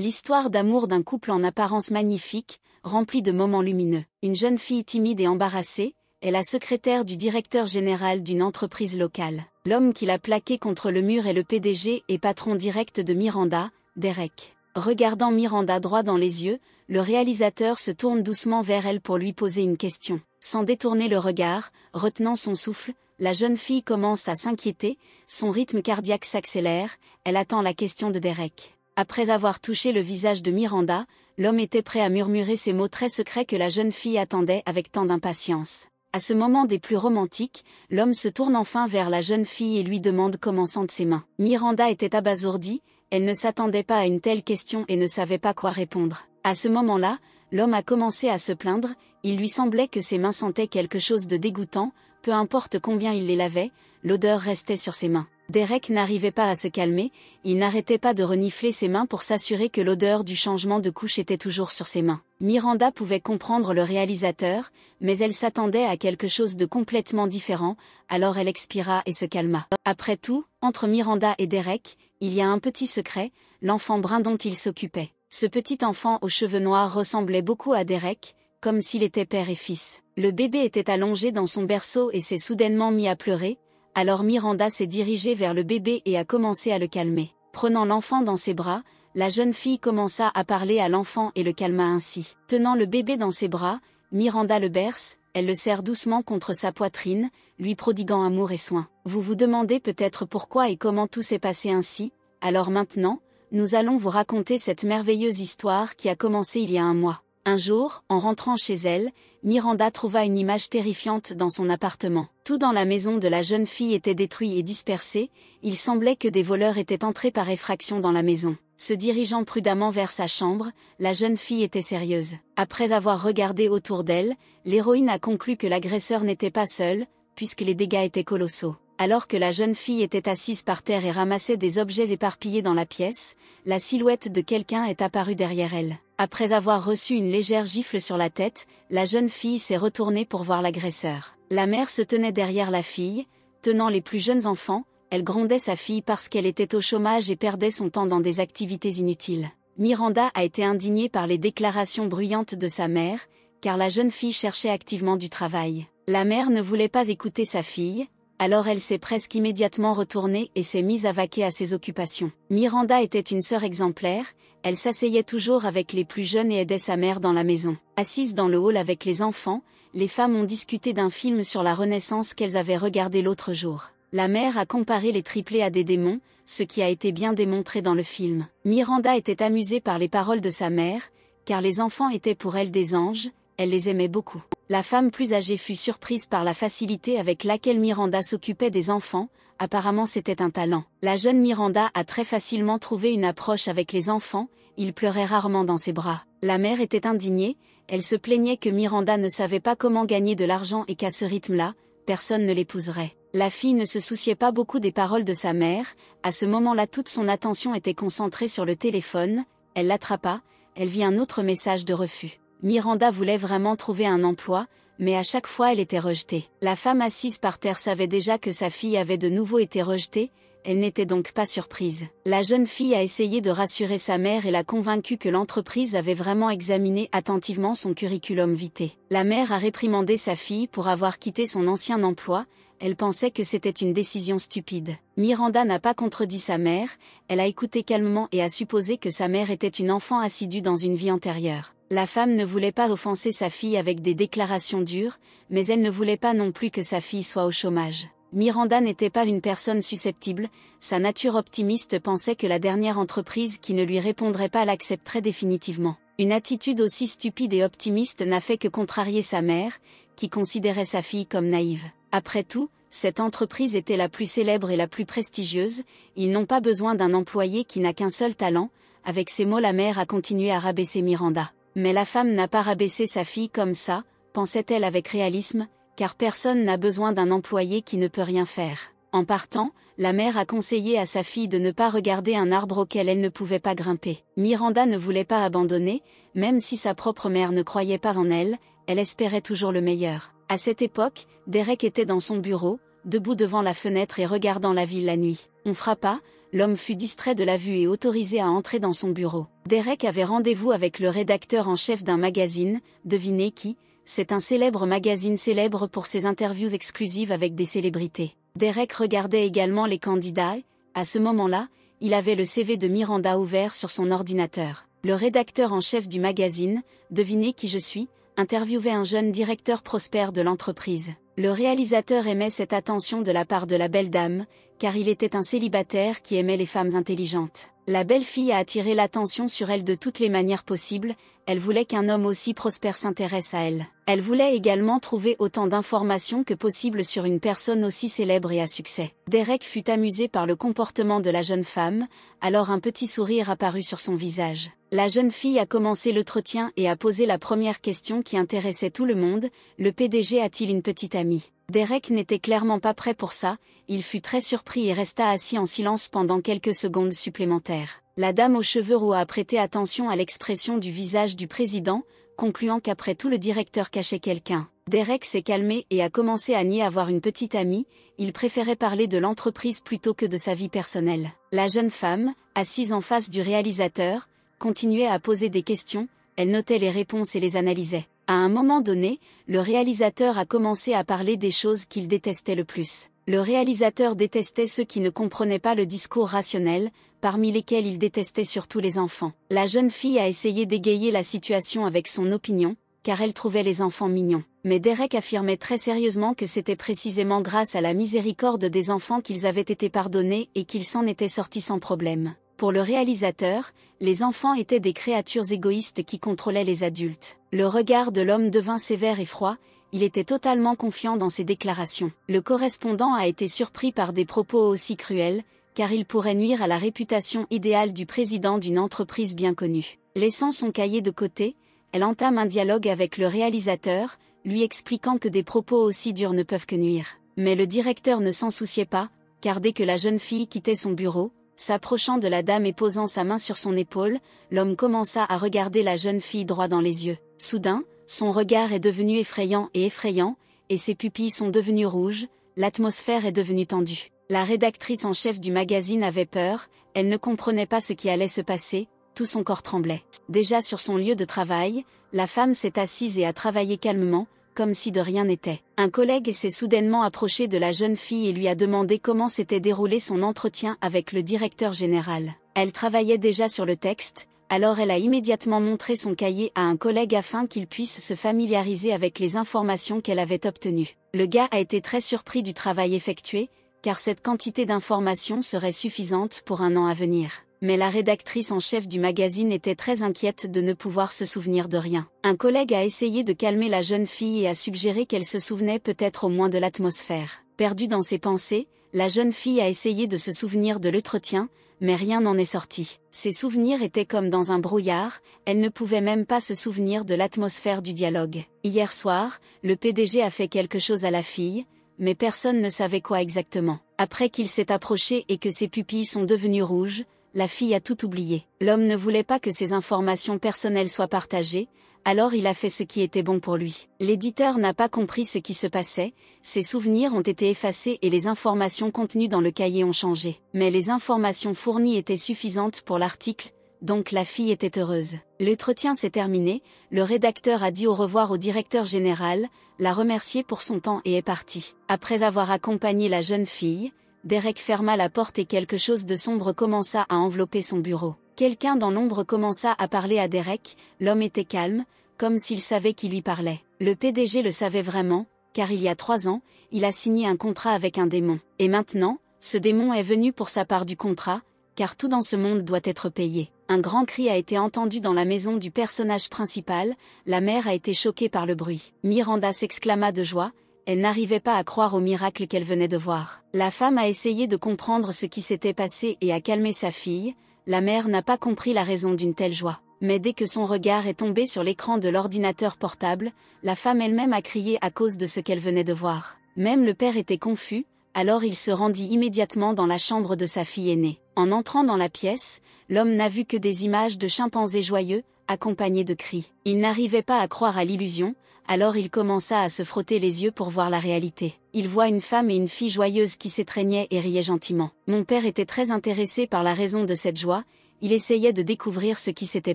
L'histoire d'amour d'un couple en apparence magnifique, rempli de moments lumineux. Une jeune fille timide et embarrassée, est la secrétaire du directeur général d'une entreprise locale. L'homme qui l'a plaqué contre le mur est le PDG et patron direct de Miranda, Derek. Regardant Miranda droit dans les yeux, le réalisateur se tourne doucement vers elle pour lui poser une question. Sans détourner le regard, retenant son souffle, la jeune fille commence à s'inquiéter, son rythme cardiaque s'accélère, elle attend la question de Derek. Après avoir touché le visage de Miranda, l'homme était prêt à murmurer ces mots très secrets que la jeune fille attendait avec tant d'impatience. À ce moment des plus romantiques, l'homme se tourne enfin vers la jeune fille et lui demande comment sentent ses mains. Miranda était abasourdie, elle ne s'attendait pas à une telle question et ne savait pas quoi répondre. À ce moment-là, l'homme a commencé à se plaindre, il lui semblait que ses mains sentaient quelque chose de dégoûtant, peu importe combien il les lavait, l'odeur restait sur ses mains. Derek n'arrivait pas à se calmer, il n'arrêtait pas de renifler ses mains pour s'assurer que l'odeur du changement de couche était toujours sur ses mains. Miranda pouvait comprendre le réalisateur, mais elle s'attendait à quelque chose de complètement différent, alors elle expira et se calma. Après tout, entre Miranda et Derek, il y a un petit secret, l'enfant brun dont il s'occupait. Ce petit enfant aux cheveux noirs ressemblait beaucoup à Derek, comme s'il était père et fils. Le bébé était allongé dans son berceau et s'est soudainement mis à pleurer, alors Miranda s'est dirigée vers le bébé et a commencé à le calmer. Prenant l'enfant dans ses bras, la jeune fille commença à parler à l'enfant et le calma ainsi. Tenant le bébé dans ses bras, Miranda le berce, elle le serre doucement contre sa poitrine, lui prodiguant amour et soin. Vous vous demandez peut-être pourquoi et comment tout s'est passé ainsi, alors maintenant, nous allons vous raconter cette merveilleuse histoire qui a commencé il y a un mois. Un jour, en rentrant chez elle, Miranda trouva une image terrifiante dans son appartement. Tout dans la maison de la jeune fille était détruit et dispersé, il semblait que des voleurs étaient entrés par effraction dans la maison. Se dirigeant prudemment vers sa chambre, la jeune fille était sérieuse. Après avoir regardé autour d'elle, l'héroïne a conclu que l'agresseur n'était pas seul, puisque les dégâts étaient colossaux. Alors que la jeune fille était assise par terre et ramassait des objets éparpillés dans la pièce, la silhouette de quelqu'un est apparue derrière elle. Après avoir reçu une légère gifle sur la tête, la jeune fille s'est retournée pour voir l'agresseur. La mère se tenait derrière la fille, tenant les plus jeunes enfants, elle grondait sa fille parce qu'elle était au chômage et perdait son temps dans des activités inutiles. Miranda a été indignée par les déclarations bruyantes de sa mère, car la jeune fille cherchait activement du travail. La mère ne voulait pas écouter sa fille, alors elle s'est presque immédiatement retournée et s'est mise à vaquer à ses occupations. Miranda était une sœur exemplaire, elle s'asseyait toujours avec les plus jeunes et aidait sa mère dans la maison. Assise dans le hall avec les enfants, les femmes ont discuté d'un film sur la Renaissance qu'elles avaient regardé l'autre jour. La mère a comparé les triplés à des démons, ce qui a été bien démontré dans le film. Miranda était amusée par les paroles de sa mère, car les enfants étaient pour elle des anges, elle les aimait beaucoup. La femme plus âgée fut surprise par la facilité avec laquelle Miranda s'occupait des enfants, apparemment c'était un talent. La jeune Miranda a très facilement trouvé une approche avec les enfants, il pleurait rarement dans ses bras. La mère était indignée, elle se plaignait que Miranda ne savait pas comment gagner de l'argent et qu'à ce rythme-là, personne ne l'épouserait. La fille ne se souciait pas beaucoup des paroles de sa mère, à ce moment-là toute son attention était concentrée sur le téléphone, elle l'attrapa, elle vit un autre message de refus. Miranda voulait vraiment trouver un emploi, mais à chaque fois elle était rejetée. La femme assise par terre savait déjà que sa fille avait de nouveau été rejetée, elle n'était donc pas surprise. La jeune fille a essayé de rassurer sa mère et l'a convaincue que l'entreprise avait vraiment examiné attentivement son curriculum vitae. La mère a réprimandé sa fille pour avoir quitté son ancien emploi, elle pensait que c'était une décision stupide. Miranda n'a pas contredit sa mère, elle a écouté calmement et a supposé que sa mère était une enfant assidue dans une vie antérieure. La femme ne voulait pas offenser sa fille avec des déclarations dures, mais elle ne voulait pas non plus que sa fille soit au chômage. Miranda n'était pas une personne susceptible, sa nature optimiste pensait que la dernière entreprise qui ne lui répondrait pas l'accepterait définitivement. Une attitude aussi stupide et optimiste n'a fait que contrarier sa mère, qui considérait sa fille comme naïve. Après tout, cette entreprise était la plus célèbre et la plus prestigieuse, ils n'ont pas besoin d'un employé qui n'a qu'un seul talent, avec ces mots la mère a continué à rabaisser Miranda. Mais la femme n'a pas rabaissé sa fille comme ça, pensait-elle avec réalisme, car personne n'a besoin d'un employé qui ne peut rien faire. En partant, la mère a conseillé à sa fille de ne pas regarder un arbre auquel elle ne pouvait pas grimper. Miranda ne voulait pas abandonner, même si sa propre mère ne croyait pas en elle, elle espérait toujours le meilleur. À cette époque, Derek était dans son bureau, debout devant la fenêtre et regardant la ville la nuit. On frappa, l'homme fut distrait de la vue et autorisé à entrer dans son bureau. Derek avait rendez-vous avec le rédacteur en chef d'un magazine, devinez qui, c'est un célèbre magazine célèbre pour ses interviews exclusives avec des célébrités. Derek regardait également les candidats, à ce moment-là, il avait le CV de Miranda ouvert sur son ordinateur. Le rédacteur en chef du magazine, devinez qui je suis, interviewait un jeune directeur prospère de l'entreprise. Le réalisateur aimait cette attention de la part de la belle dame, car il était un célibataire qui aimait les femmes intelligentes. La belle-fille a attiré l'attention sur elle de toutes les manières possibles, elle voulait qu'un homme aussi prospère s'intéresse à elle. Elle voulait également trouver autant d'informations que possible sur une personne aussi célèbre et à succès. Derek fut amusé par le comportement de la jeune femme, alors un petit sourire apparut sur son visage. La jeune fille a commencé l'entretien et a posé la première question qui intéressait tout le monde, le PDG a-t-il une petite amie Derek n'était clairement pas prêt pour ça, il fut très surpris et resta assis en silence pendant quelques secondes supplémentaires. La dame aux cheveux roux a prêté attention à l'expression du visage du président, concluant qu'après tout le directeur cachait quelqu'un. Derek s'est calmé et a commencé à nier avoir une petite amie, il préférait parler de l'entreprise plutôt que de sa vie personnelle. La jeune femme, assise en face du réalisateur, continuait à poser des questions, elle notait les réponses et les analysait. À un moment donné, le réalisateur a commencé à parler des choses qu'il détestait le plus. Le réalisateur détestait ceux qui ne comprenaient pas le discours rationnel, parmi lesquels il détestait surtout les enfants. La jeune fille a essayé d'égayer la situation avec son opinion, car elle trouvait les enfants mignons. Mais Derek affirmait très sérieusement que c'était précisément grâce à la miséricorde des enfants qu'ils avaient été pardonnés et qu'ils s'en étaient sortis sans problème. Pour le réalisateur, les enfants étaient des créatures égoïstes qui contrôlaient les adultes. Le regard de l'homme devint sévère et froid, il était totalement confiant dans ses déclarations. Le correspondant a été surpris par des propos aussi cruels, car ils pourraient nuire à la réputation idéale du président d'une entreprise bien connue. Laissant son cahier de côté, elle entame un dialogue avec le réalisateur, lui expliquant que des propos aussi durs ne peuvent que nuire. Mais le directeur ne s'en souciait pas, car dès que la jeune fille quittait son bureau, S'approchant de la dame et posant sa main sur son épaule, l'homme commença à regarder la jeune fille droit dans les yeux. Soudain, son regard est devenu effrayant et effrayant, et ses pupilles sont devenues rouges, l'atmosphère est devenue tendue. La rédactrice en chef du magazine avait peur, elle ne comprenait pas ce qui allait se passer, tout son corps tremblait. Déjà sur son lieu de travail, la femme s'est assise et a travaillé calmement, comme si de rien n'était. Un collègue s'est soudainement approché de la jeune fille et lui a demandé comment s'était déroulé son entretien avec le directeur général. Elle travaillait déjà sur le texte, alors elle a immédiatement montré son cahier à un collègue afin qu'il puisse se familiariser avec les informations qu'elle avait obtenues. Le gars a été très surpris du travail effectué, car cette quantité d'informations serait suffisante pour un an à venir mais la rédactrice en chef du magazine était très inquiète de ne pouvoir se souvenir de rien. Un collègue a essayé de calmer la jeune fille et a suggéré qu'elle se souvenait peut-être au moins de l'atmosphère. Perdue dans ses pensées, la jeune fille a essayé de se souvenir de l'entretien, mais rien n'en est sorti. Ses souvenirs étaient comme dans un brouillard, elle ne pouvait même pas se souvenir de l'atmosphère du dialogue. Hier soir, le PDG a fait quelque chose à la fille, mais personne ne savait quoi exactement. Après qu'il s'est approché et que ses pupilles sont devenues rouges, la fille a tout oublié. L'homme ne voulait pas que ses informations personnelles soient partagées, alors il a fait ce qui était bon pour lui. L'éditeur n'a pas compris ce qui se passait, ses souvenirs ont été effacés et les informations contenues dans le cahier ont changé. Mais les informations fournies étaient suffisantes pour l'article, donc la fille était heureuse. L'entretien s'est terminé, le rédacteur a dit au revoir au directeur général, l'a remercié pour son temps et est parti. Après avoir accompagné la jeune fille, Derek ferma la porte et quelque chose de sombre commença à envelopper son bureau. Quelqu'un dans l'ombre commença à parler à Derek, l'homme était calme, comme s'il savait qui lui parlait. Le PDG le savait vraiment, car il y a trois ans, il a signé un contrat avec un démon. Et maintenant, ce démon est venu pour sa part du contrat, car tout dans ce monde doit être payé. Un grand cri a été entendu dans la maison du personnage principal, la mère a été choquée par le bruit. Miranda s'exclama de joie, elle n'arrivait pas à croire au miracle qu'elle venait de voir. La femme a essayé de comprendre ce qui s'était passé et a calmé sa fille, la mère n'a pas compris la raison d'une telle joie. Mais dès que son regard est tombé sur l'écran de l'ordinateur portable, la femme elle-même a crié à cause de ce qu'elle venait de voir. Même le père était confus, alors il se rendit immédiatement dans la chambre de sa fille aînée. En entrant dans la pièce, l'homme n'a vu que des images de chimpanzés joyeux, accompagnées de cris. Il n'arrivait pas à croire à l'illusion, alors il commença à se frotter les yeux pour voir la réalité. Il voit une femme et une fille joyeuses qui s'étreignaient et riaient gentiment. Mon père était très intéressé par la raison de cette joie, il essayait de découvrir ce qui s'était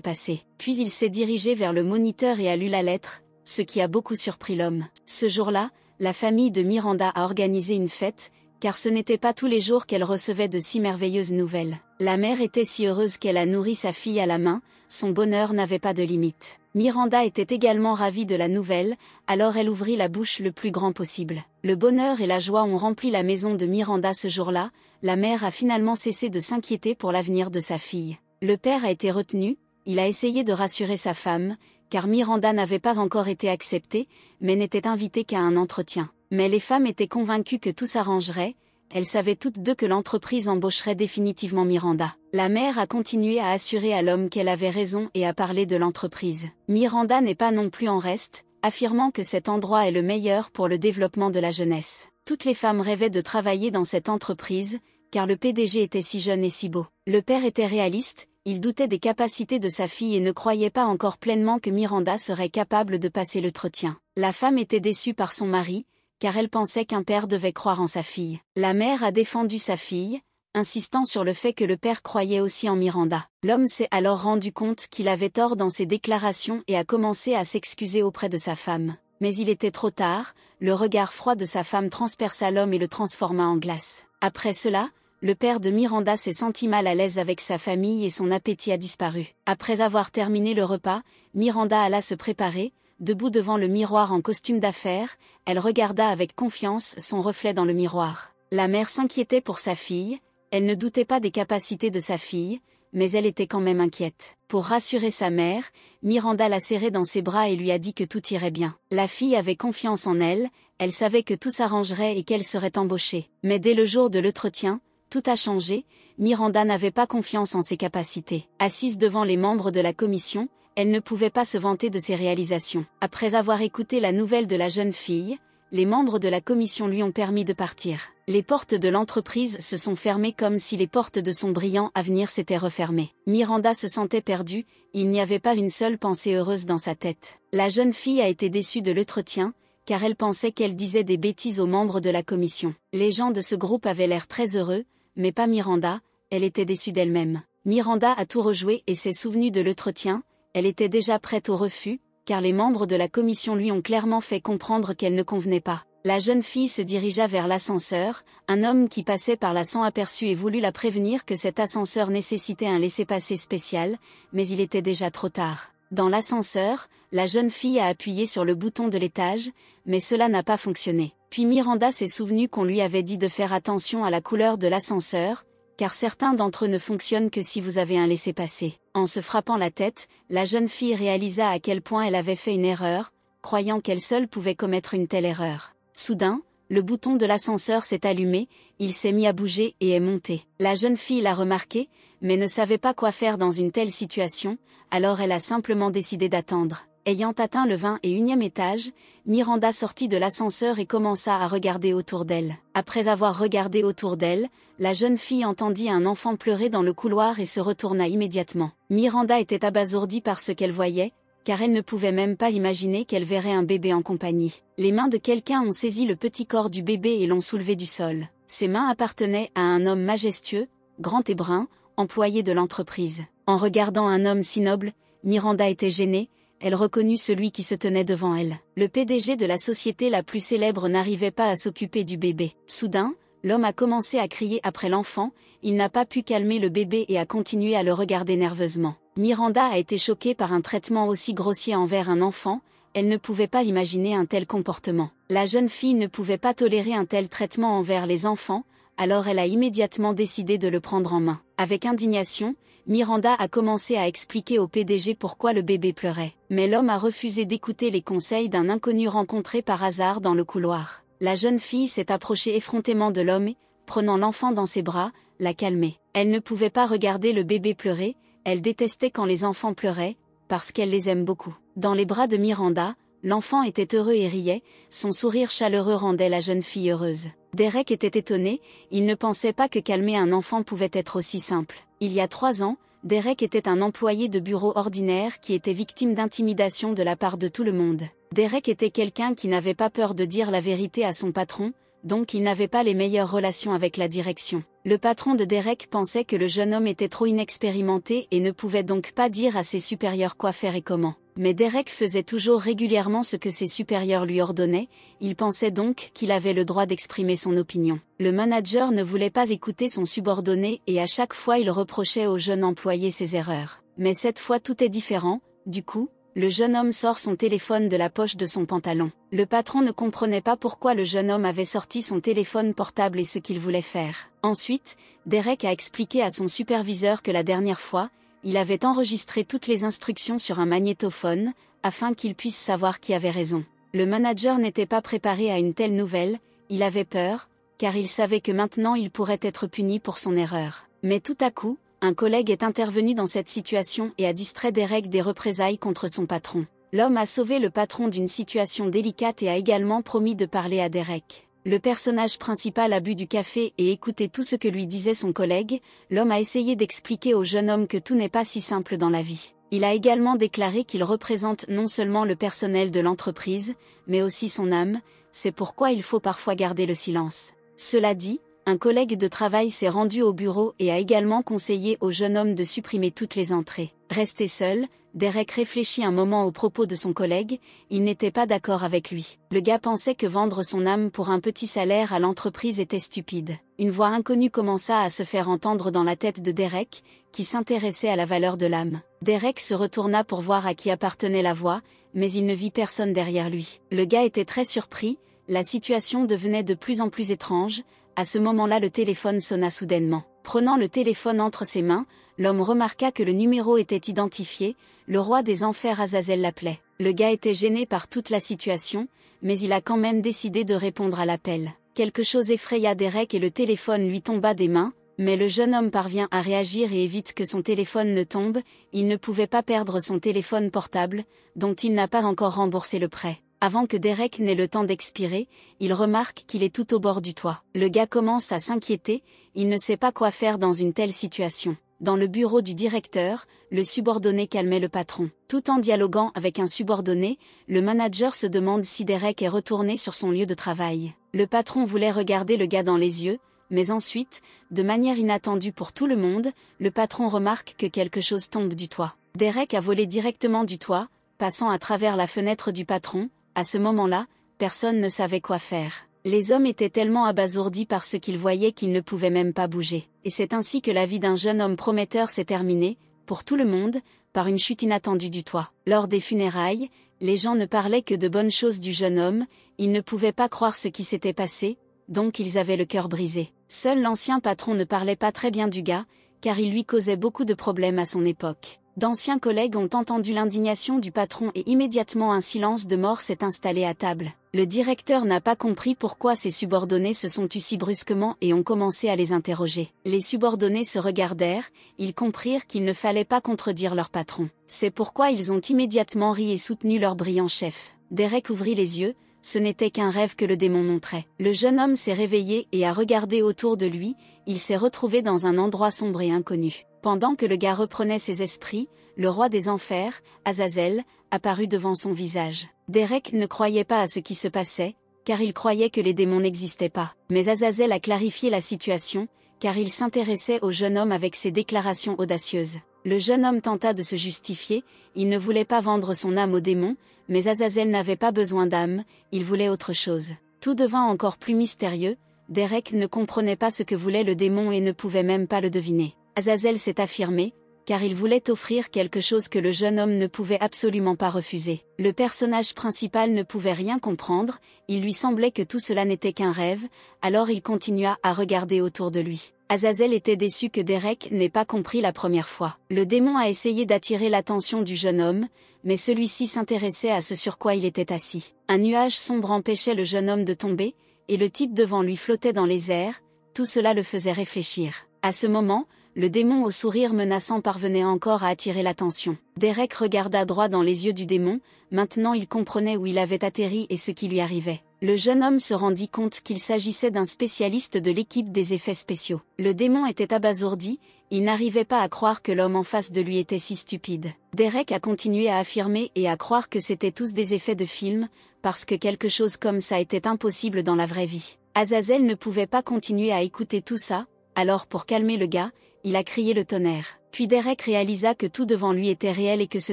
passé. Puis il s'est dirigé vers le moniteur et a lu la lettre, ce qui a beaucoup surpris l'homme. Ce jour-là, la famille de Miranda a organisé une fête, car ce n'était pas tous les jours qu'elle recevait de si merveilleuses nouvelles. La mère était si heureuse qu'elle a nourri sa fille à la main, son bonheur n'avait pas de limite. Miranda était également ravie de la nouvelle, alors elle ouvrit la bouche le plus grand possible. Le bonheur et la joie ont rempli la maison de Miranda ce jour-là, la mère a finalement cessé de s'inquiéter pour l'avenir de sa fille. Le père a été retenu, il a essayé de rassurer sa femme, car Miranda n'avait pas encore été acceptée, mais n'était invitée qu'à un entretien. Mais les femmes étaient convaincues que tout s'arrangerait, elles savaient toutes deux que l'entreprise embaucherait définitivement Miranda. La mère a continué à assurer à l'homme qu'elle avait raison et à parler de l'entreprise. Miranda n'est pas non plus en reste, affirmant que cet endroit est le meilleur pour le développement de la jeunesse. Toutes les femmes rêvaient de travailler dans cette entreprise, car le PDG était si jeune et si beau. Le père était réaliste, il doutait des capacités de sa fille et ne croyait pas encore pleinement que Miranda serait capable de passer le l'entretien. La femme était déçue par son mari, car elle pensait qu'un père devait croire en sa fille. La mère a défendu sa fille, insistant sur le fait que le père croyait aussi en Miranda. L'homme s'est alors rendu compte qu'il avait tort dans ses déclarations et a commencé à s'excuser auprès de sa femme. Mais il était trop tard, le regard froid de sa femme transperça l'homme et le transforma en glace. Après cela, le père de Miranda s'est senti mal à l'aise avec sa famille et son appétit a disparu. Après avoir terminé le repas, Miranda alla se préparer, debout devant le miroir en costume d'affaires, elle regarda avec confiance son reflet dans le miroir. La mère s'inquiétait pour sa fille, elle ne doutait pas des capacités de sa fille, mais elle était quand même inquiète. Pour rassurer sa mère, Miranda la serrait dans ses bras et lui a dit que tout irait bien. La fille avait confiance en elle, elle savait que tout s'arrangerait et qu'elle serait embauchée. Mais dès le jour de l'entretien, tout a changé, Miranda n'avait pas confiance en ses capacités. Assise devant les membres de la commission, elle ne pouvait pas se vanter de ses réalisations. Après avoir écouté la nouvelle de la jeune fille, les membres de la commission lui ont permis de partir. Les portes de l'entreprise se sont fermées comme si les portes de son brillant avenir s'étaient refermées. Miranda se sentait perdue, il n'y avait pas une seule pensée heureuse dans sa tête. La jeune fille a été déçue de l'entretien, car elle pensait qu'elle disait des bêtises aux membres de la commission. Les gens de ce groupe avaient l'air très heureux, mais pas Miranda, elle était déçue d'elle-même. Miranda a tout rejoué et s'est souvenue de l'entretien, elle était déjà prête au refus, car les membres de la commission lui ont clairement fait comprendre qu'elle ne convenait pas. La jeune fille se dirigea vers l'ascenseur, un homme qui passait par là sans aperçu et voulut la prévenir que cet ascenseur nécessitait un laissez-passer spécial, mais il était déjà trop tard. Dans l'ascenseur, la jeune fille a appuyé sur le bouton de l'étage, mais cela n'a pas fonctionné. Puis Miranda s'est souvenu qu'on lui avait dit de faire attention à la couleur de l'ascenseur, car certains d'entre eux ne fonctionnent que si vous avez un laissez-passer. En se frappant la tête, la jeune fille réalisa à quel point elle avait fait une erreur, croyant qu'elle seule pouvait commettre une telle erreur. Soudain, le bouton de l'ascenseur s'est allumé, il s'est mis à bouger et est monté. La jeune fille l'a remarqué, mais ne savait pas quoi faire dans une telle situation, alors elle a simplement décidé d'attendre. Ayant atteint le 20 et unième étage, Miranda sortit de l'ascenseur et commença à regarder autour d'elle. Après avoir regardé autour d'elle, la jeune fille entendit un enfant pleurer dans le couloir et se retourna immédiatement. Miranda était abasourdie par ce qu'elle voyait, car elle ne pouvait même pas imaginer qu'elle verrait un bébé en compagnie. Les mains de quelqu'un ont saisi le petit corps du bébé et l'ont soulevé du sol. Ses mains appartenaient à un homme majestueux, grand et brun, employé de l'entreprise. En regardant un homme si noble, Miranda était gênée, elle reconnut celui qui se tenait devant elle. Le PDG de la société la plus célèbre n'arrivait pas à s'occuper du bébé. Soudain, l'homme a commencé à crier après l'enfant, il n'a pas pu calmer le bébé et a continué à le regarder nerveusement. Miranda a été choquée par un traitement aussi grossier envers un enfant, elle ne pouvait pas imaginer un tel comportement. La jeune fille ne pouvait pas tolérer un tel traitement envers les enfants, alors elle a immédiatement décidé de le prendre en main. Avec indignation, Miranda a commencé à expliquer au PDG pourquoi le bébé pleurait. Mais l'homme a refusé d'écouter les conseils d'un inconnu rencontré par hasard dans le couloir. La jeune fille s'est approchée effrontément de l'homme et, prenant l'enfant dans ses bras, l'a calmé. Elle ne pouvait pas regarder le bébé pleurer, elle détestait quand les enfants pleuraient, parce qu'elle les aime beaucoup. Dans les bras de Miranda, L'enfant était heureux et riait, son sourire chaleureux rendait la jeune fille heureuse. Derek était étonné, il ne pensait pas que calmer un enfant pouvait être aussi simple. Il y a trois ans, Derek était un employé de bureau ordinaire qui était victime d'intimidation de la part de tout le monde. Derek était quelqu'un qui n'avait pas peur de dire la vérité à son patron, donc il n'avait pas les meilleures relations avec la direction. Le patron de Derek pensait que le jeune homme était trop inexpérimenté et ne pouvait donc pas dire à ses supérieurs quoi faire et comment. Mais Derek faisait toujours régulièrement ce que ses supérieurs lui ordonnaient, il pensait donc qu'il avait le droit d'exprimer son opinion. Le manager ne voulait pas écouter son subordonné et à chaque fois il reprochait au jeune employé ses erreurs. Mais cette fois tout est différent, du coup, le jeune homme sort son téléphone de la poche de son pantalon. Le patron ne comprenait pas pourquoi le jeune homme avait sorti son téléphone portable et ce qu'il voulait faire. Ensuite, Derek a expliqué à son superviseur que la dernière fois, il avait enregistré toutes les instructions sur un magnétophone, afin qu'il puisse savoir qui avait raison. Le manager n'était pas préparé à une telle nouvelle, il avait peur, car il savait que maintenant il pourrait être puni pour son erreur. Mais tout à coup, un collègue est intervenu dans cette situation et a distrait Derek des représailles contre son patron. L'homme a sauvé le patron d'une situation délicate et a également promis de parler à Derek le personnage principal a bu du café et écouté tout ce que lui disait son collègue, l'homme a essayé d'expliquer au jeune homme que tout n'est pas si simple dans la vie. Il a également déclaré qu'il représente non seulement le personnel de l'entreprise, mais aussi son âme, c'est pourquoi il faut parfois garder le silence. Cela dit, un collègue de travail s'est rendu au bureau et a également conseillé au jeune homme de supprimer toutes les entrées. Rester seul, Derek réfléchit un moment aux propos de son collègue, il n'était pas d'accord avec lui. Le gars pensait que vendre son âme pour un petit salaire à l'entreprise était stupide. Une voix inconnue commença à se faire entendre dans la tête de Derek, qui s'intéressait à la valeur de l'âme. Derek se retourna pour voir à qui appartenait la voix, mais il ne vit personne derrière lui. Le gars était très surpris, la situation devenait de plus en plus étrange, à ce moment-là le téléphone sonna soudainement. Prenant le téléphone entre ses mains, l'homme remarqua que le numéro était identifié, le roi des enfers Azazel l'appelait. Le gars était gêné par toute la situation, mais il a quand même décidé de répondre à l'appel. Quelque chose effraya Derek et le téléphone lui tomba des mains, mais le jeune homme parvient à réagir et évite que son téléphone ne tombe, il ne pouvait pas perdre son téléphone portable, dont il n'a pas encore remboursé le prêt. Avant que Derek n'ait le temps d'expirer, il remarque qu'il est tout au bord du toit. Le gars commence à s'inquiéter, il ne sait pas quoi faire dans une telle situation. Dans le bureau du directeur, le subordonné calmait le patron. Tout en dialoguant avec un subordonné, le manager se demande si Derek est retourné sur son lieu de travail. Le patron voulait regarder le gars dans les yeux, mais ensuite, de manière inattendue pour tout le monde, le patron remarque que quelque chose tombe du toit. Derek a volé directement du toit, passant à travers la fenêtre du patron, à ce moment-là, personne ne savait quoi faire. Les hommes étaient tellement abasourdis par ce qu'ils voyaient qu'ils ne pouvaient même pas bouger. Et c'est ainsi que la vie d'un jeune homme prometteur s'est terminée, pour tout le monde, par une chute inattendue du toit. Lors des funérailles, les gens ne parlaient que de bonnes choses du jeune homme, ils ne pouvaient pas croire ce qui s'était passé, donc ils avaient le cœur brisé. Seul l'ancien patron ne parlait pas très bien du gars, car il lui causait beaucoup de problèmes à son époque. D'anciens collègues ont entendu l'indignation du patron et immédiatement un silence de mort s'est installé à table. Le directeur n'a pas compris pourquoi ses subordonnés se sont tus si brusquement et ont commencé à les interroger. Les subordonnés se regardèrent, ils comprirent qu'il ne fallait pas contredire leur patron. C'est pourquoi ils ont immédiatement ri et soutenu leur brillant chef. Derek ouvrit les yeux, ce n'était qu'un rêve que le démon montrait. Le jeune homme s'est réveillé et a regardé autour de lui, il s'est retrouvé dans un endroit sombre et inconnu. Pendant que le gars reprenait ses esprits, le roi des enfers, Azazel, apparut devant son visage. Derek ne croyait pas à ce qui se passait, car il croyait que les démons n'existaient pas. Mais Azazel a clarifié la situation, car il s'intéressait au jeune homme avec ses déclarations audacieuses. Le jeune homme tenta de se justifier, il ne voulait pas vendre son âme au démon, mais Azazel n'avait pas besoin d'âme, il voulait autre chose. Tout devint encore plus mystérieux, Derek ne comprenait pas ce que voulait le démon et ne pouvait même pas le deviner. Azazel s'est affirmé, car il voulait offrir quelque chose que le jeune homme ne pouvait absolument pas refuser. Le personnage principal ne pouvait rien comprendre, il lui semblait que tout cela n'était qu'un rêve, alors il continua à regarder autour de lui. Azazel était déçu que Derek n'ait pas compris la première fois. Le démon a essayé d'attirer l'attention du jeune homme, mais celui-ci s'intéressait à ce sur quoi il était assis. Un nuage sombre empêchait le jeune homme de tomber, et le type devant lui flottait dans les airs, tout cela le faisait réfléchir. À ce moment, le démon au sourire menaçant parvenait encore à attirer l'attention. Derek regarda droit dans les yeux du démon, maintenant il comprenait où il avait atterri et ce qui lui arrivait. Le jeune homme se rendit compte qu'il s'agissait d'un spécialiste de l'équipe des effets spéciaux. Le démon était abasourdi, il n'arrivait pas à croire que l'homme en face de lui était si stupide. Derek a continué à affirmer et à croire que c'était tous des effets de film, parce que quelque chose comme ça était impossible dans la vraie vie. Azazel ne pouvait pas continuer à écouter tout ça, alors pour calmer le gars, il a crié le tonnerre. Puis Derek réalisa que tout devant lui était réel et que ce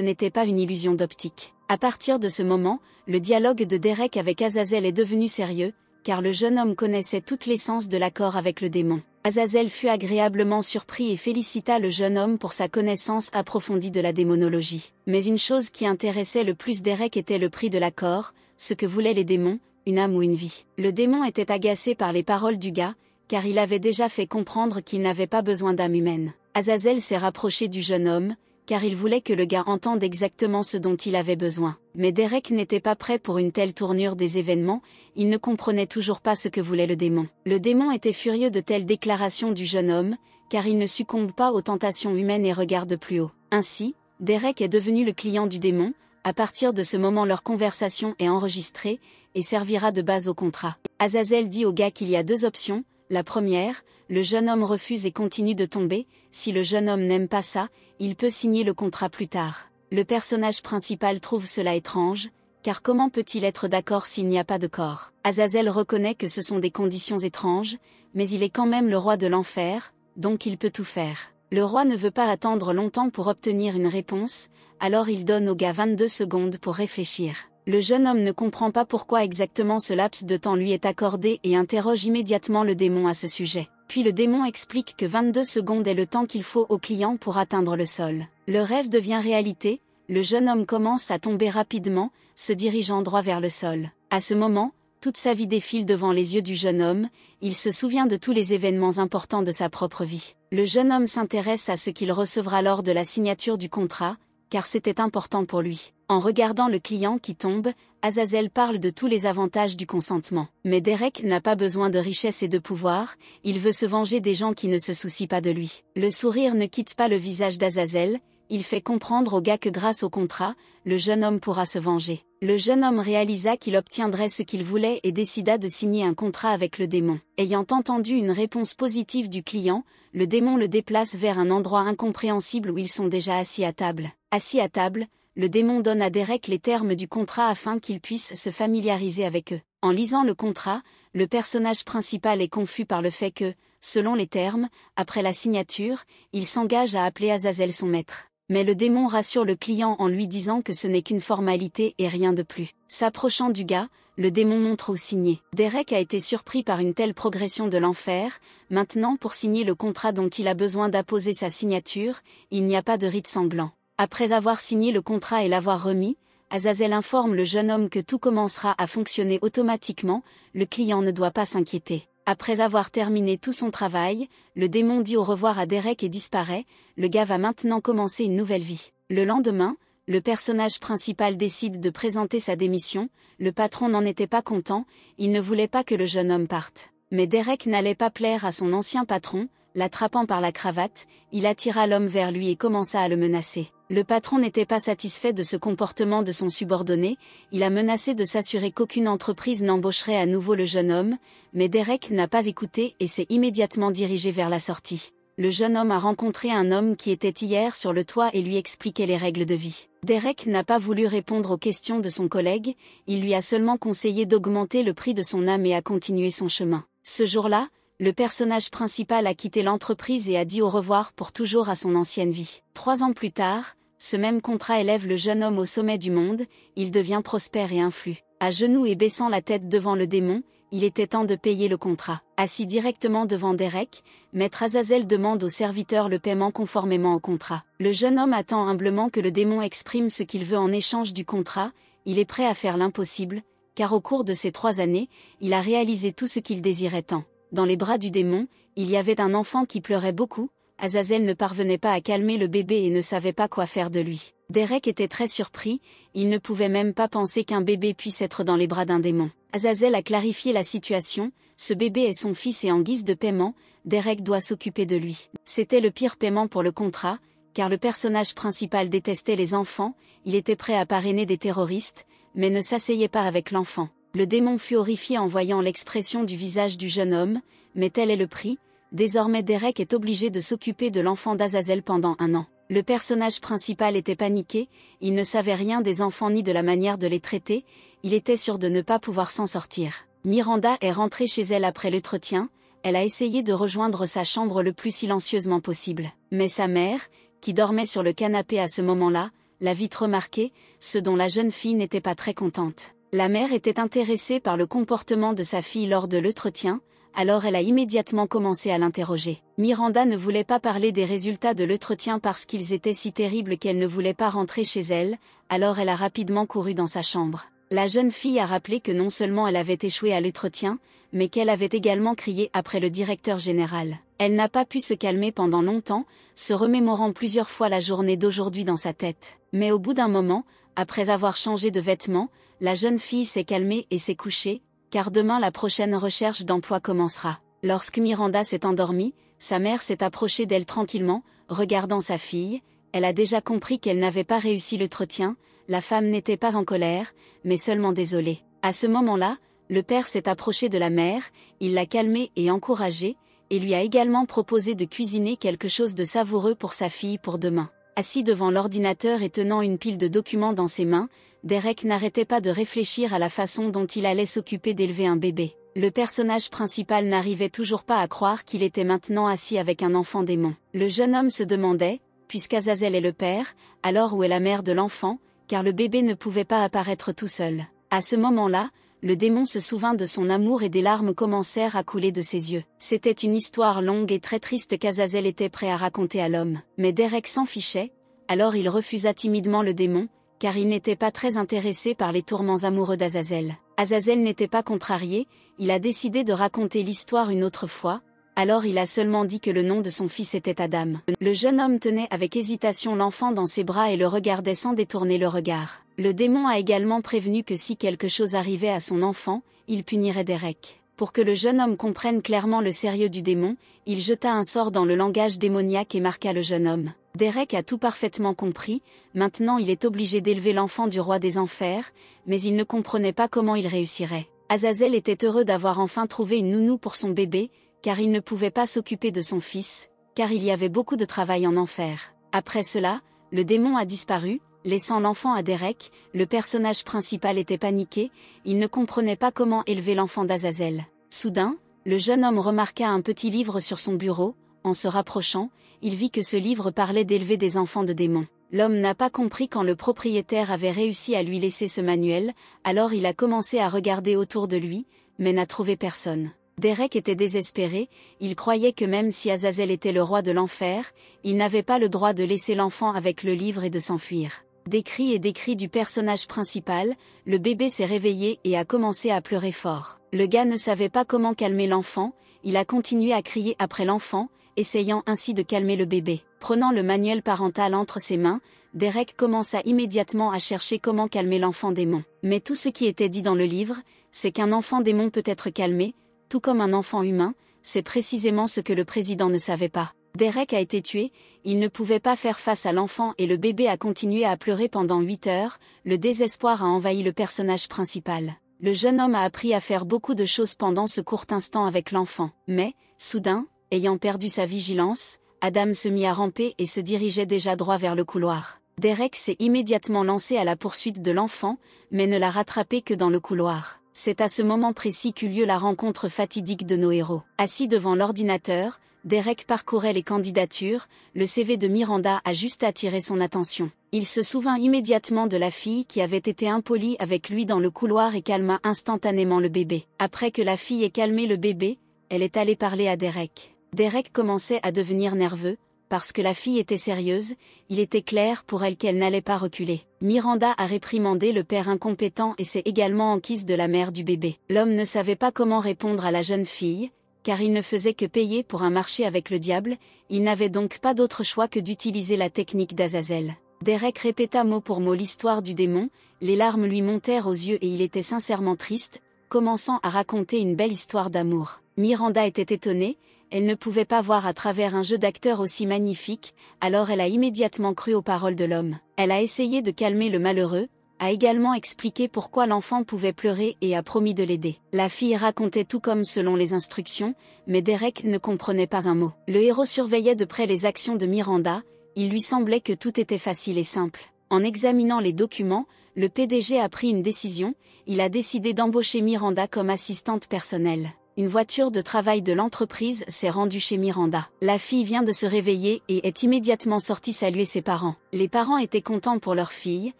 n'était pas une illusion d'optique. À partir de ce moment, le dialogue de Derek avec Azazel est devenu sérieux, car le jeune homme connaissait toute l'essence de l'accord avec le démon. Azazel fut agréablement surpris et félicita le jeune homme pour sa connaissance approfondie de la démonologie. Mais une chose qui intéressait le plus Derek était le prix de l'accord, ce que voulaient les démons, une âme ou une vie. Le démon était agacé par les paroles du gars, car il avait déjà fait comprendre qu'il n'avait pas besoin d'âme humaine. Azazel s'est rapproché du jeune homme, car il voulait que le gars entende exactement ce dont il avait besoin. Mais Derek n'était pas prêt pour une telle tournure des événements, il ne comprenait toujours pas ce que voulait le démon. Le démon était furieux de telles déclarations du jeune homme, car il ne succombe pas aux tentations humaines et regarde plus haut. Ainsi, Derek est devenu le client du démon, à partir de ce moment leur conversation est enregistrée, et servira de base au contrat. Azazel dit au gars qu'il y a deux options, la première, le jeune homme refuse et continue de tomber, si le jeune homme n'aime pas ça, il peut signer le contrat plus tard. Le personnage principal trouve cela étrange, car comment peut-il être d'accord s'il n'y a pas de corps Azazel reconnaît que ce sont des conditions étranges, mais il est quand même le roi de l'enfer, donc il peut tout faire. Le roi ne veut pas attendre longtemps pour obtenir une réponse, alors il donne au gars 22 secondes pour réfléchir le jeune homme ne comprend pas pourquoi exactement ce laps de temps lui est accordé et interroge immédiatement le démon à ce sujet. Puis le démon explique que 22 secondes est le temps qu'il faut au client pour atteindre le sol. Le rêve devient réalité, le jeune homme commence à tomber rapidement, se dirigeant droit vers le sol. À ce moment, toute sa vie défile devant les yeux du jeune homme, il se souvient de tous les événements importants de sa propre vie. Le jeune homme s'intéresse à ce qu'il recevra lors de la signature du contrat, car c'était important pour lui. En regardant le client qui tombe, Azazel parle de tous les avantages du consentement. Mais Derek n'a pas besoin de richesse et de pouvoir, il veut se venger des gens qui ne se soucient pas de lui. Le sourire ne quitte pas le visage d'Azazel, il fait comprendre au gars que grâce au contrat, le jeune homme pourra se venger. Le jeune homme réalisa qu'il obtiendrait ce qu'il voulait et décida de signer un contrat avec le démon. Ayant entendu une réponse positive du client, le démon le déplace vers un endroit incompréhensible où ils sont déjà assis à table. Assis à table, le démon donne à Derek les termes du contrat afin qu'il puisse se familiariser avec eux. En lisant le contrat, le personnage principal est confus par le fait que, selon les termes, après la signature, il s'engage à appeler Azazel son maître. Mais le démon rassure le client en lui disant que ce n'est qu'une formalité et rien de plus. S'approchant du gars, le démon montre au signer. Derek a été surpris par une telle progression de l'enfer, maintenant pour signer le contrat dont il a besoin d'apposer sa signature, il n'y a pas de rite sanglant. Après avoir signé le contrat et l'avoir remis, Azazel informe le jeune homme que tout commencera à fonctionner automatiquement, le client ne doit pas s'inquiéter. Après avoir terminé tout son travail, le démon dit au revoir à Derek et disparaît, le gars va maintenant commencer une nouvelle vie. Le lendemain, le personnage principal décide de présenter sa démission, le patron n'en était pas content, il ne voulait pas que le jeune homme parte. Mais Derek n'allait pas plaire à son ancien patron, l'attrapant par la cravate, il attira l'homme vers lui et commença à le menacer. Le patron n'était pas satisfait de ce comportement de son subordonné, il a menacé de s'assurer qu'aucune entreprise n'embaucherait à nouveau le jeune homme, mais Derek n'a pas écouté et s'est immédiatement dirigé vers la sortie. Le jeune homme a rencontré un homme qui était hier sur le toit et lui expliquait les règles de vie. Derek n'a pas voulu répondre aux questions de son collègue, il lui a seulement conseillé d'augmenter le prix de son âme et a continué son chemin. Ce jour-là, le personnage principal a quitté l'entreprise et a dit au revoir pour toujours à son ancienne vie. Trois ans plus tard, ce même contrat élève le jeune homme au sommet du monde, il devient prospère et influe. À genoux et baissant la tête devant le démon, il était temps de payer le contrat. Assis directement devant Derek, Maître Azazel demande au serviteur le paiement conformément au contrat. Le jeune homme attend humblement que le démon exprime ce qu'il veut en échange du contrat, il est prêt à faire l'impossible, car au cours de ces trois années, il a réalisé tout ce qu'il désirait tant dans les bras du démon, il y avait un enfant qui pleurait beaucoup, Azazel ne parvenait pas à calmer le bébé et ne savait pas quoi faire de lui. Derek était très surpris, il ne pouvait même pas penser qu'un bébé puisse être dans les bras d'un démon. Azazel a clarifié la situation, ce bébé est son fils et en guise de paiement, Derek doit s'occuper de lui. C'était le pire paiement pour le contrat, car le personnage principal détestait les enfants, il était prêt à parrainer des terroristes, mais ne s'asseyait pas avec l'enfant. Le démon fut horrifié en voyant l'expression du visage du jeune homme, mais tel est le prix, désormais Derek est obligé de s'occuper de l'enfant d'Azazel pendant un an. Le personnage principal était paniqué, il ne savait rien des enfants ni de la manière de les traiter, il était sûr de ne pas pouvoir s'en sortir. Miranda est rentrée chez elle après l'entretien, elle a essayé de rejoindre sa chambre le plus silencieusement possible. Mais sa mère, qui dormait sur le canapé à ce moment-là, l'a vite remarqué, ce dont la jeune fille n'était pas très contente. La mère était intéressée par le comportement de sa fille lors de l'entretien, alors elle a immédiatement commencé à l'interroger. Miranda ne voulait pas parler des résultats de l'entretien parce qu'ils étaient si terribles qu'elle ne voulait pas rentrer chez elle, alors elle a rapidement couru dans sa chambre. La jeune fille a rappelé que non seulement elle avait échoué à l'entretien, mais qu'elle avait également crié après le directeur général. Elle n'a pas pu se calmer pendant longtemps, se remémorant plusieurs fois la journée d'aujourd'hui dans sa tête. Mais au bout d'un moment, après avoir changé de vêtements, la jeune fille s'est calmée et s'est couchée, car demain la prochaine recherche d'emploi commencera. Lorsque Miranda s'est endormie, sa mère s'est approchée d'elle tranquillement, regardant sa fille, elle a déjà compris qu'elle n'avait pas réussi l'entretien, la femme n'était pas en colère, mais seulement désolée. À ce moment-là, le père s'est approché de la mère, il l'a calmée et encouragée, et lui a également proposé de cuisiner quelque chose de savoureux pour sa fille pour demain. Assis devant l'ordinateur et tenant une pile de documents dans ses mains, Derek n'arrêtait pas de réfléchir à la façon dont il allait s'occuper d'élever un bébé. Le personnage principal n'arrivait toujours pas à croire qu'il était maintenant assis avec un enfant démon. Le jeune homme se demandait, puisqu'Azazel est le père, alors où est la mère de l'enfant, car le bébé ne pouvait pas apparaître tout seul. À ce moment-là, le démon se souvint de son amour et des larmes commencèrent à couler de ses yeux. C'était une histoire longue et très triste qu'Azazel était prêt à raconter à l'homme. Mais Derek s'en fichait, alors il refusa timidement le démon, car il n'était pas très intéressé par les tourments amoureux d'Azazel. Azazel n'était pas contrarié, il a décidé de raconter l'histoire une autre fois, alors il a seulement dit que le nom de son fils était Adam. Le jeune homme tenait avec hésitation l'enfant dans ses bras et le regardait sans détourner le regard. Le démon a également prévenu que si quelque chose arrivait à son enfant, il punirait Derek. Pour que le jeune homme comprenne clairement le sérieux du démon, il jeta un sort dans le langage démoniaque et marqua le jeune homme. Derek a tout parfaitement compris, maintenant il est obligé d'élever l'enfant du roi des enfers, mais il ne comprenait pas comment il réussirait. Azazel était heureux d'avoir enfin trouvé une nounou pour son bébé, car il ne pouvait pas s'occuper de son fils, car il y avait beaucoup de travail en enfer. Après cela, le démon a disparu, laissant l'enfant à Derek, le personnage principal était paniqué, il ne comprenait pas comment élever l'enfant d'Azazel. Soudain, le jeune homme remarqua un petit livre sur son bureau, en se rapprochant, il vit que ce livre parlait d'élever des enfants de démons. L'homme n'a pas compris quand le propriétaire avait réussi à lui laisser ce manuel, alors il a commencé à regarder autour de lui, mais n'a trouvé personne. Derek était désespéré, il croyait que même si Azazel était le roi de l'enfer, il n'avait pas le droit de laisser l'enfant avec le livre et de s'enfuir. Des cris et des cris du personnage principal, le bébé s'est réveillé et a commencé à pleurer fort. Le gars ne savait pas comment calmer l'enfant, il a continué à crier après l'enfant, essayant ainsi de calmer le bébé. Prenant le manuel parental entre ses mains, Derek commença immédiatement à chercher comment calmer l'enfant démon. Mais tout ce qui était dit dans le livre, c'est qu'un enfant démon peut être calmé, tout comme un enfant humain, c'est précisément ce que le président ne savait pas. Derek a été tué, il ne pouvait pas faire face à l'enfant et le bébé a continué à pleurer pendant 8 heures, le désespoir a envahi le personnage principal. Le jeune homme a appris à faire beaucoup de choses pendant ce court instant avec l'enfant. Mais, soudain, ayant perdu sa vigilance, Adam se mit à ramper et se dirigeait déjà droit vers le couloir. Derek s'est immédiatement lancé à la poursuite de l'enfant, mais ne l'a rattrapé que dans le couloir. C'est à ce moment précis qu'eut lieu la rencontre fatidique de nos héros. Assis devant l'ordinateur, Derek parcourait les candidatures, le CV de Miranda a juste attiré son attention. Il se souvint immédiatement de la fille qui avait été impolie avec lui dans le couloir et calma instantanément le bébé. Après que la fille ait calmé le bébé, elle est allée parler à Derek. Derek commençait à devenir nerveux, parce que la fille était sérieuse, il était clair pour elle qu'elle n'allait pas reculer. Miranda a réprimandé le père incompétent et s'est également enquise de la mère du bébé. L'homme ne savait pas comment répondre à la jeune fille, car il ne faisait que payer pour un marché avec le diable, il n'avait donc pas d'autre choix que d'utiliser la technique d'Azazel. Derek répéta mot pour mot l'histoire du démon, les larmes lui montèrent aux yeux et il était sincèrement triste, commençant à raconter une belle histoire d'amour. Miranda était étonnée, elle ne pouvait pas voir à travers un jeu d'acteur aussi magnifique, alors elle a immédiatement cru aux paroles de l'homme. Elle a essayé de calmer le malheureux, a également expliqué pourquoi l'enfant pouvait pleurer et a promis de l'aider. La fille racontait tout comme selon les instructions, mais Derek ne comprenait pas un mot. Le héros surveillait de près les actions de Miranda, il lui semblait que tout était facile et simple. En examinant les documents, le PDG a pris une décision, il a décidé d'embaucher Miranda comme assistante personnelle une voiture de travail de l'entreprise s'est rendue chez Miranda. La fille vient de se réveiller et est immédiatement sortie saluer ses parents. Les parents étaient contents pour leur fille,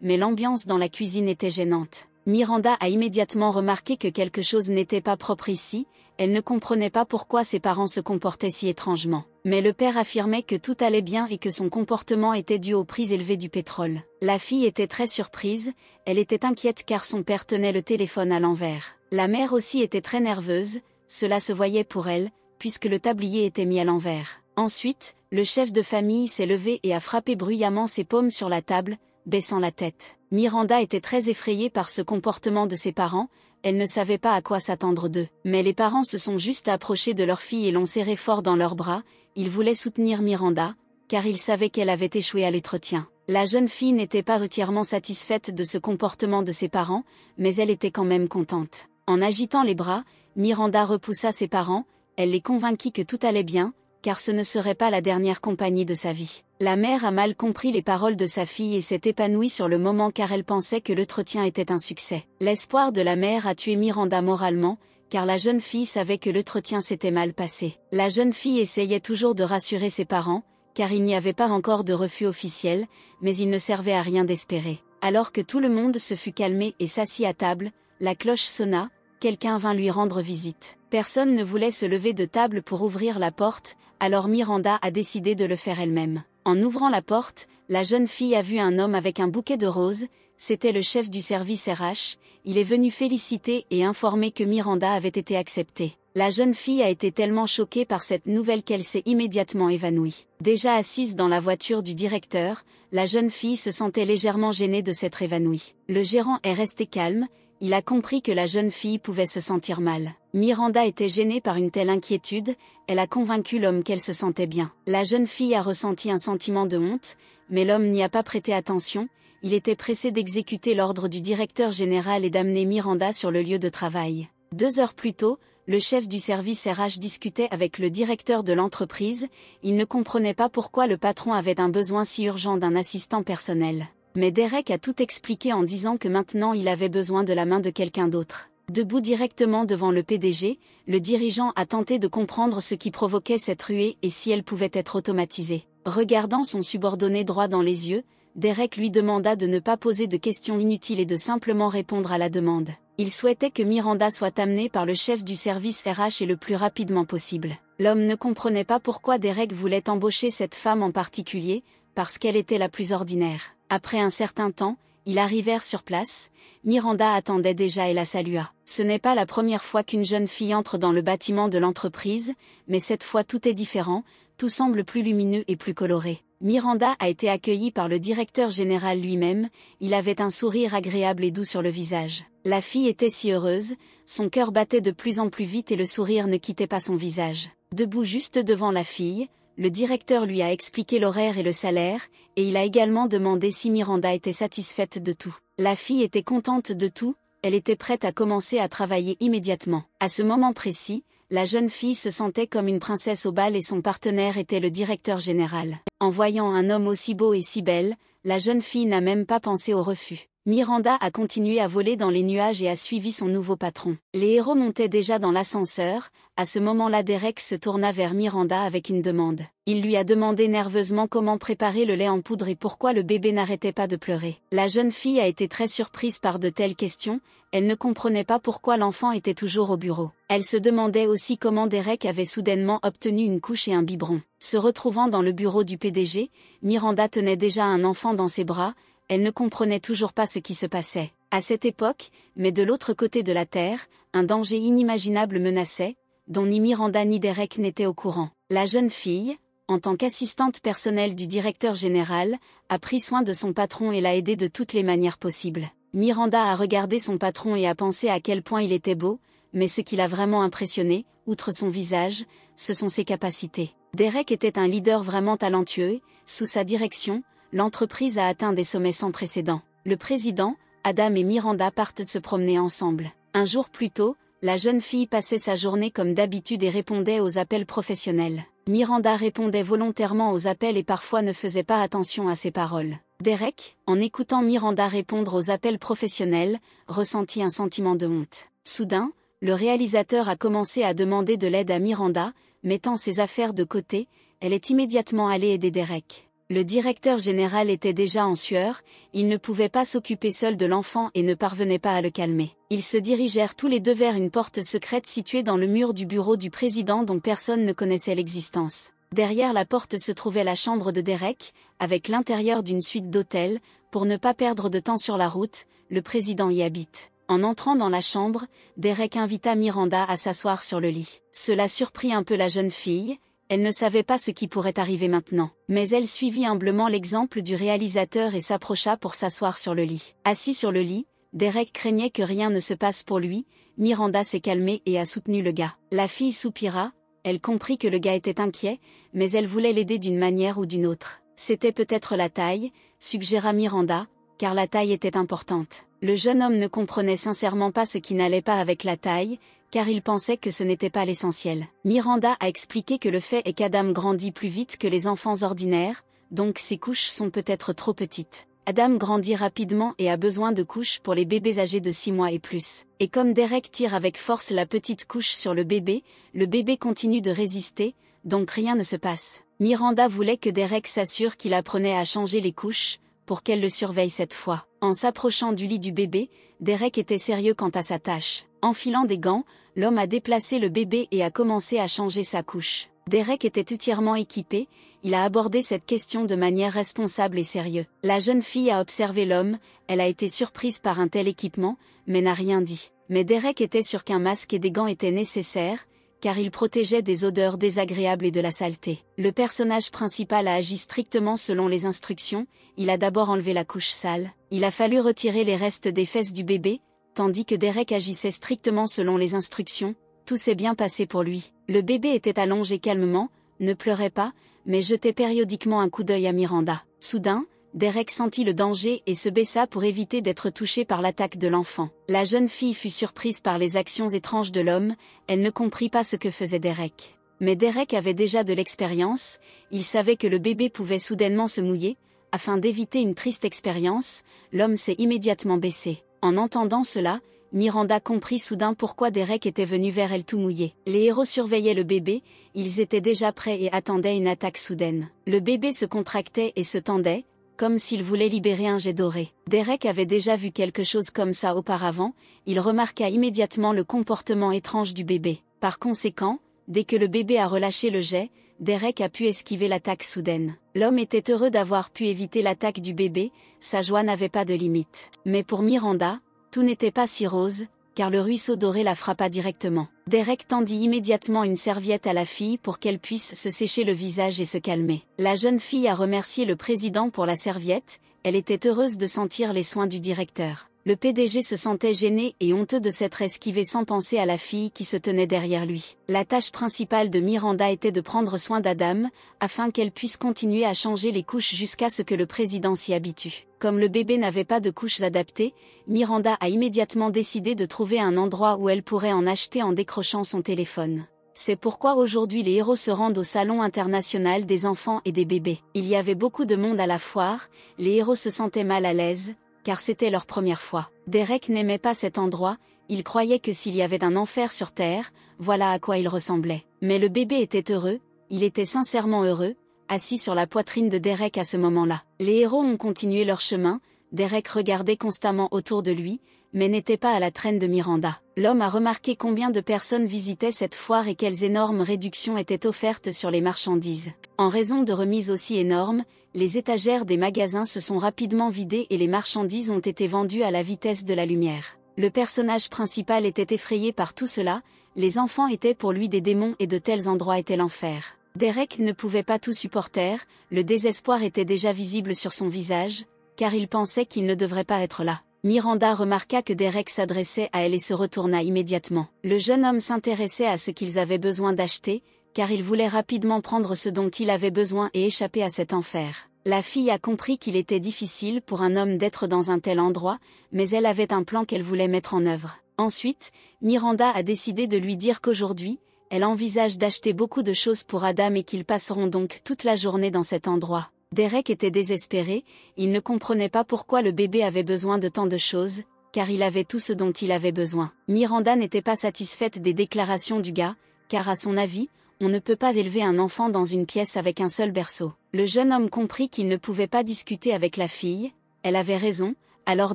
mais l'ambiance dans la cuisine était gênante. Miranda a immédiatement remarqué que quelque chose n'était pas propre ici, elle ne comprenait pas pourquoi ses parents se comportaient si étrangement. Mais le père affirmait que tout allait bien et que son comportement était dû aux prix élevés du pétrole. La fille était très surprise, elle était inquiète car son père tenait le téléphone à l'envers. La mère aussi était très nerveuse, cela se voyait pour elle, puisque le tablier était mis à l'envers. Ensuite, le chef de famille s'est levé et a frappé bruyamment ses paumes sur la table, baissant la tête. Miranda était très effrayée par ce comportement de ses parents, elle ne savait pas à quoi s'attendre d'eux. Mais les parents se sont juste approchés de leur fille et l'ont serré fort dans leurs bras, ils voulaient soutenir Miranda, car ils savaient qu'elle avait échoué à l'entretien. La jeune fille n'était pas entièrement satisfaite de ce comportement de ses parents, mais elle était quand même contente. En agitant les bras, Miranda repoussa ses parents, elle les convainquit que tout allait bien, car ce ne serait pas la dernière compagnie de sa vie. La mère a mal compris les paroles de sa fille et s'est épanouie sur le moment car elle pensait que l'entretien était un succès. L'espoir de la mère a tué Miranda moralement, car la jeune fille savait que l'entretien s'était mal passé. La jeune fille essayait toujours de rassurer ses parents, car il n'y avait pas encore de refus officiel, mais il ne servait à rien d'espérer. Alors que tout le monde se fut calmé et s'assit à table, la cloche sonna, quelqu'un vint lui rendre visite. Personne ne voulait se lever de table pour ouvrir la porte, alors Miranda a décidé de le faire elle-même. En ouvrant la porte, la jeune fille a vu un homme avec un bouquet de roses, c'était le chef du service RH, il est venu féliciter et informer que Miranda avait été acceptée. La jeune fille a été tellement choquée par cette nouvelle qu'elle s'est immédiatement évanouie. Déjà assise dans la voiture du directeur, la jeune fille se sentait légèrement gênée de s'être évanouie. Le gérant est resté calme, il a compris que la jeune fille pouvait se sentir mal. Miranda était gênée par une telle inquiétude, elle a convaincu l'homme qu'elle se sentait bien. La jeune fille a ressenti un sentiment de honte, mais l'homme n'y a pas prêté attention, il était pressé d'exécuter l'ordre du directeur général et d'amener Miranda sur le lieu de travail. Deux heures plus tôt, le chef du service RH discutait avec le directeur de l'entreprise, il ne comprenait pas pourquoi le patron avait un besoin si urgent d'un assistant personnel. Mais Derek a tout expliqué en disant que maintenant il avait besoin de la main de quelqu'un d'autre. Debout directement devant le PDG, le dirigeant a tenté de comprendre ce qui provoquait cette ruée et si elle pouvait être automatisée. Regardant son subordonné droit dans les yeux, Derek lui demanda de ne pas poser de questions inutiles et de simplement répondre à la demande. Il souhaitait que Miranda soit amenée par le chef du service RH et le plus rapidement possible. L'homme ne comprenait pas pourquoi Derek voulait embaucher cette femme en particulier, parce qu'elle était la plus ordinaire. Après un certain temps, ils arrivèrent sur place, Miranda attendait déjà et la salua. Ce n'est pas la première fois qu'une jeune fille entre dans le bâtiment de l'entreprise, mais cette fois tout est différent, tout semble plus lumineux et plus coloré. Miranda a été accueillie par le directeur général lui-même, il avait un sourire agréable et doux sur le visage. La fille était si heureuse, son cœur battait de plus en plus vite et le sourire ne quittait pas son visage. Debout juste devant la fille, le directeur lui a expliqué l'horaire et le salaire, et il a également demandé si Miranda était satisfaite de tout. La fille était contente de tout, elle était prête à commencer à travailler immédiatement. À ce moment précis, la jeune fille se sentait comme une princesse au bal et son partenaire était le directeur général. En voyant un homme aussi beau et si belle, la jeune fille n'a même pas pensé au refus. Miranda a continué à voler dans les nuages et a suivi son nouveau patron. Les héros montaient déjà dans l'ascenseur, à ce moment-là Derek se tourna vers Miranda avec une demande. Il lui a demandé nerveusement comment préparer le lait en poudre et pourquoi le bébé n'arrêtait pas de pleurer. La jeune fille a été très surprise par de telles questions, elle ne comprenait pas pourquoi l'enfant était toujours au bureau. Elle se demandait aussi comment Derek avait soudainement obtenu une couche et un biberon. Se retrouvant dans le bureau du PDG, Miranda tenait déjà un enfant dans ses bras, elle ne comprenait toujours pas ce qui se passait. À cette époque, mais de l'autre côté de la Terre, un danger inimaginable menaçait, dont ni Miranda ni Derek n'étaient au courant. La jeune fille, en tant qu'assistante personnelle du directeur général, a pris soin de son patron et l'a aidé de toutes les manières possibles. Miranda a regardé son patron et a pensé à quel point il était beau, mais ce qui l'a vraiment impressionné, outre son visage, ce sont ses capacités. Derek était un leader vraiment talentueux, sous sa direction, l'entreprise a atteint des sommets sans précédent. Le président, Adam et Miranda partent se promener ensemble. Un jour plus tôt, la jeune fille passait sa journée comme d'habitude et répondait aux appels professionnels. Miranda répondait volontairement aux appels et parfois ne faisait pas attention à ses paroles. Derek, en écoutant Miranda répondre aux appels professionnels, ressentit un sentiment de honte. Soudain, le réalisateur a commencé à demander de l'aide à Miranda, mettant ses affaires de côté, elle est immédiatement allée aider Derek. Le directeur général était déjà en sueur, il ne pouvait pas s'occuper seul de l'enfant et ne parvenait pas à le calmer. Ils se dirigèrent tous les deux vers une porte secrète située dans le mur du bureau du président dont personne ne connaissait l'existence. Derrière la porte se trouvait la chambre de Derek, avec l'intérieur d'une suite d'hôtels, pour ne pas perdre de temps sur la route, le président y habite. En entrant dans la chambre, Derek invita Miranda à s'asseoir sur le lit. Cela surprit un peu la jeune fille, elle ne savait pas ce qui pourrait arriver maintenant, mais elle suivit humblement l'exemple du réalisateur et s'approcha pour s'asseoir sur le lit. Assis sur le lit, Derek craignait que rien ne se passe pour lui, Miranda s'est calmée et a soutenu le gars. La fille soupira, elle comprit que le gars était inquiet, mais elle voulait l'aider d'une manière ou d'une autre. C'était peut-être la taille, suggéra Miranda, car la taille était importante. Le jeune homme ne comprenait sincèrement pas ce qui n'allait pas avec la taille, car il pensait que ce n'était pas l'essentiel. Miranda a expliqué que le fait est qu'Adam grandit plus vite que les enfants ordinaires, donc ses couches sont peut-être trop petites. Adam grandit rapidement et a besoin de couches pour les bébés âgés de 6 mois et plus. Et comme Derek tire avec force la petite couche sur le bébé, le bébé continue de résister, donc rien ne se passe. Miranda voulait que Derek s'assure qu'il apprenait à changer les couches, pour qu'elle le surveille cette fois. En s'approchant du lit du bébé, Derek était sérieux quant à sa tâche. Enfilant des gants, l'homme a déplacé le bébé et a commencé à changer sa couche. Derek était entièrement équipé, il a abordé cette question de manière responsable et sérieuse. La jeune fille a observé l'homme, elle a été surprise par un tel équipement, mais n'a rien dit. Mais Derek était sûr qu'un masque et des gants étaient nécessaires, car il protégeait des odeurs désagréables et de la saleté. Le personnage principal a agi strictement selon les instructions, il a d'abord enlevé la couche sale, il a fallu retirer les restes des fesses du bébé, tandis que Derek agissait strictement selon les instructions, tout s'est bien passé pour lui. Le bébé était allongé calmement, ne pleurait pas, mais jetait périodiquement un coup d'œil à Miranda. Soudain, Derek sentit le danger et se baissa pour éviter d'être touché par l'attaque de l'enfant. La jeune fille fut surprise par les actions étranges de l'homme, elle ne comprit pas ce que faisait Derek. Mais Derek avait déjà de l'expérience, il savait que le bébé pouvait soudainement se mouiller, afin d'éviter une triste expérience, l'homme s'est immédiatement baissé. En entendant cela, Miranda comprit soudain pourquoi Derek était venu vers elle tout mouillé. Les héros surveillaient le bébé, ils étaient déjà prêts et attendaient une attaque soudaine. Le bébé se contractait et se tendait, comme s'il voulait libérer un jet doré. Derek avait déjà vu quelque chose comme ça auparavant, il remarqua immédiatement le comportement étrange du bébé. Par conséquent, dès que le bébé a relâché le jet, Derek a pu esquiver l'attaque soudaine. L'homme était heureux d'avoir pu éviter l'attaque du bébé, sa joie n'avait pas de limite. Mais pour Miranda, tout n'était pas si rose, car le ruisseau doré la frappa directement. Derek tendit immédiatement une serviette à la fille pour qu'elle puisse se sécher le visage et se calmer. La jeune fille a remercié le président pour la serviette, elle était heureuse de sentir les soins du directeur le PDG se sentait gêné et honteux de s'être esquivé sans penser à la fille qui se tenait derrière lui. La tâche principale de Miranda était de prendre soin d'Adam, afin qu'elle puisse continuer à changer les couches jusqu'à ce que le président s'y habitue. Comme le bébé n'avait pas de couches adaptées, Miranda a immédiatement décidé de trouver un endroit où elle pourrait en acheter en décrochant son téléphone. C'est pourquoi aujourd'hui les héros se rendent au Salon international des enfants et des bébés. Il y avait beaucoup de monde à la foire, les héros se sentaient mal à l'aise, car c'était leur première fois. Derek n'aimait pas cet endroit, il croyait que s'il y avait un enfer sur Terre, voilà à quoi il ressemblait. Mais le bébé était heureux, il était sincèrement heureux, assis sur la poitrine de Derek à ce moment-là. Les héros ont continué leur chemin, Derek regardait constamment autour de lui, mais n'était pas à la traîne de Miranda. L'homme a remarqué combien de personnes visitaient cette foire et quelles énormes réductions étaient offertes sur les marchandises. En raison de remises aussi énormes, les étagères des magasins se sont rapidement vidées et les marchandises ont été vendues à la vitesse de la lumière. Le personnage principal était effrayé par tout cela, les enfants étaient pour lui des démons et de tels endroits étaient l'enfer. Derek ne pouvait pas tout supporter, le désespoir était déjà visible sur son visage, car il pensait qu'il ne devrait pas être là. Miranda remarqua que Derek s'adressait à elle et se retourna immédiatement. Le jeune homme s'intéressait à ce qu'ils avaient besoin d'acheter, car il voulait rapidement prendre ce dont il avait besoin et échapper à cet enfer. La fille a compris qu'il était difficile pour un homme d'être dans un tel endroit, mais elle avait un plan qu'elle voulait mettre en œuvre. Ensuite, Miranda a décidé de lui dire qu'aujourd'hui, elle envisage d'acheter beaucoup de choses pour Adam et qu'ils passeront donc toute la journée dans cet endroit. Derek était désespéré, il ne comprenait pas pourquoi le bébé avait besoin de tant de choses, car il avait tout ce dont il avait besoin. Miranda n'était pas satisfaite des déclarations du gars, car à son avis, on ne peut pas élever un enfant dans une pièce avec un seul berceau. Le jeune homme comprit qu'il ne pouvait pas discuter avec la fille, elle avait raison, alors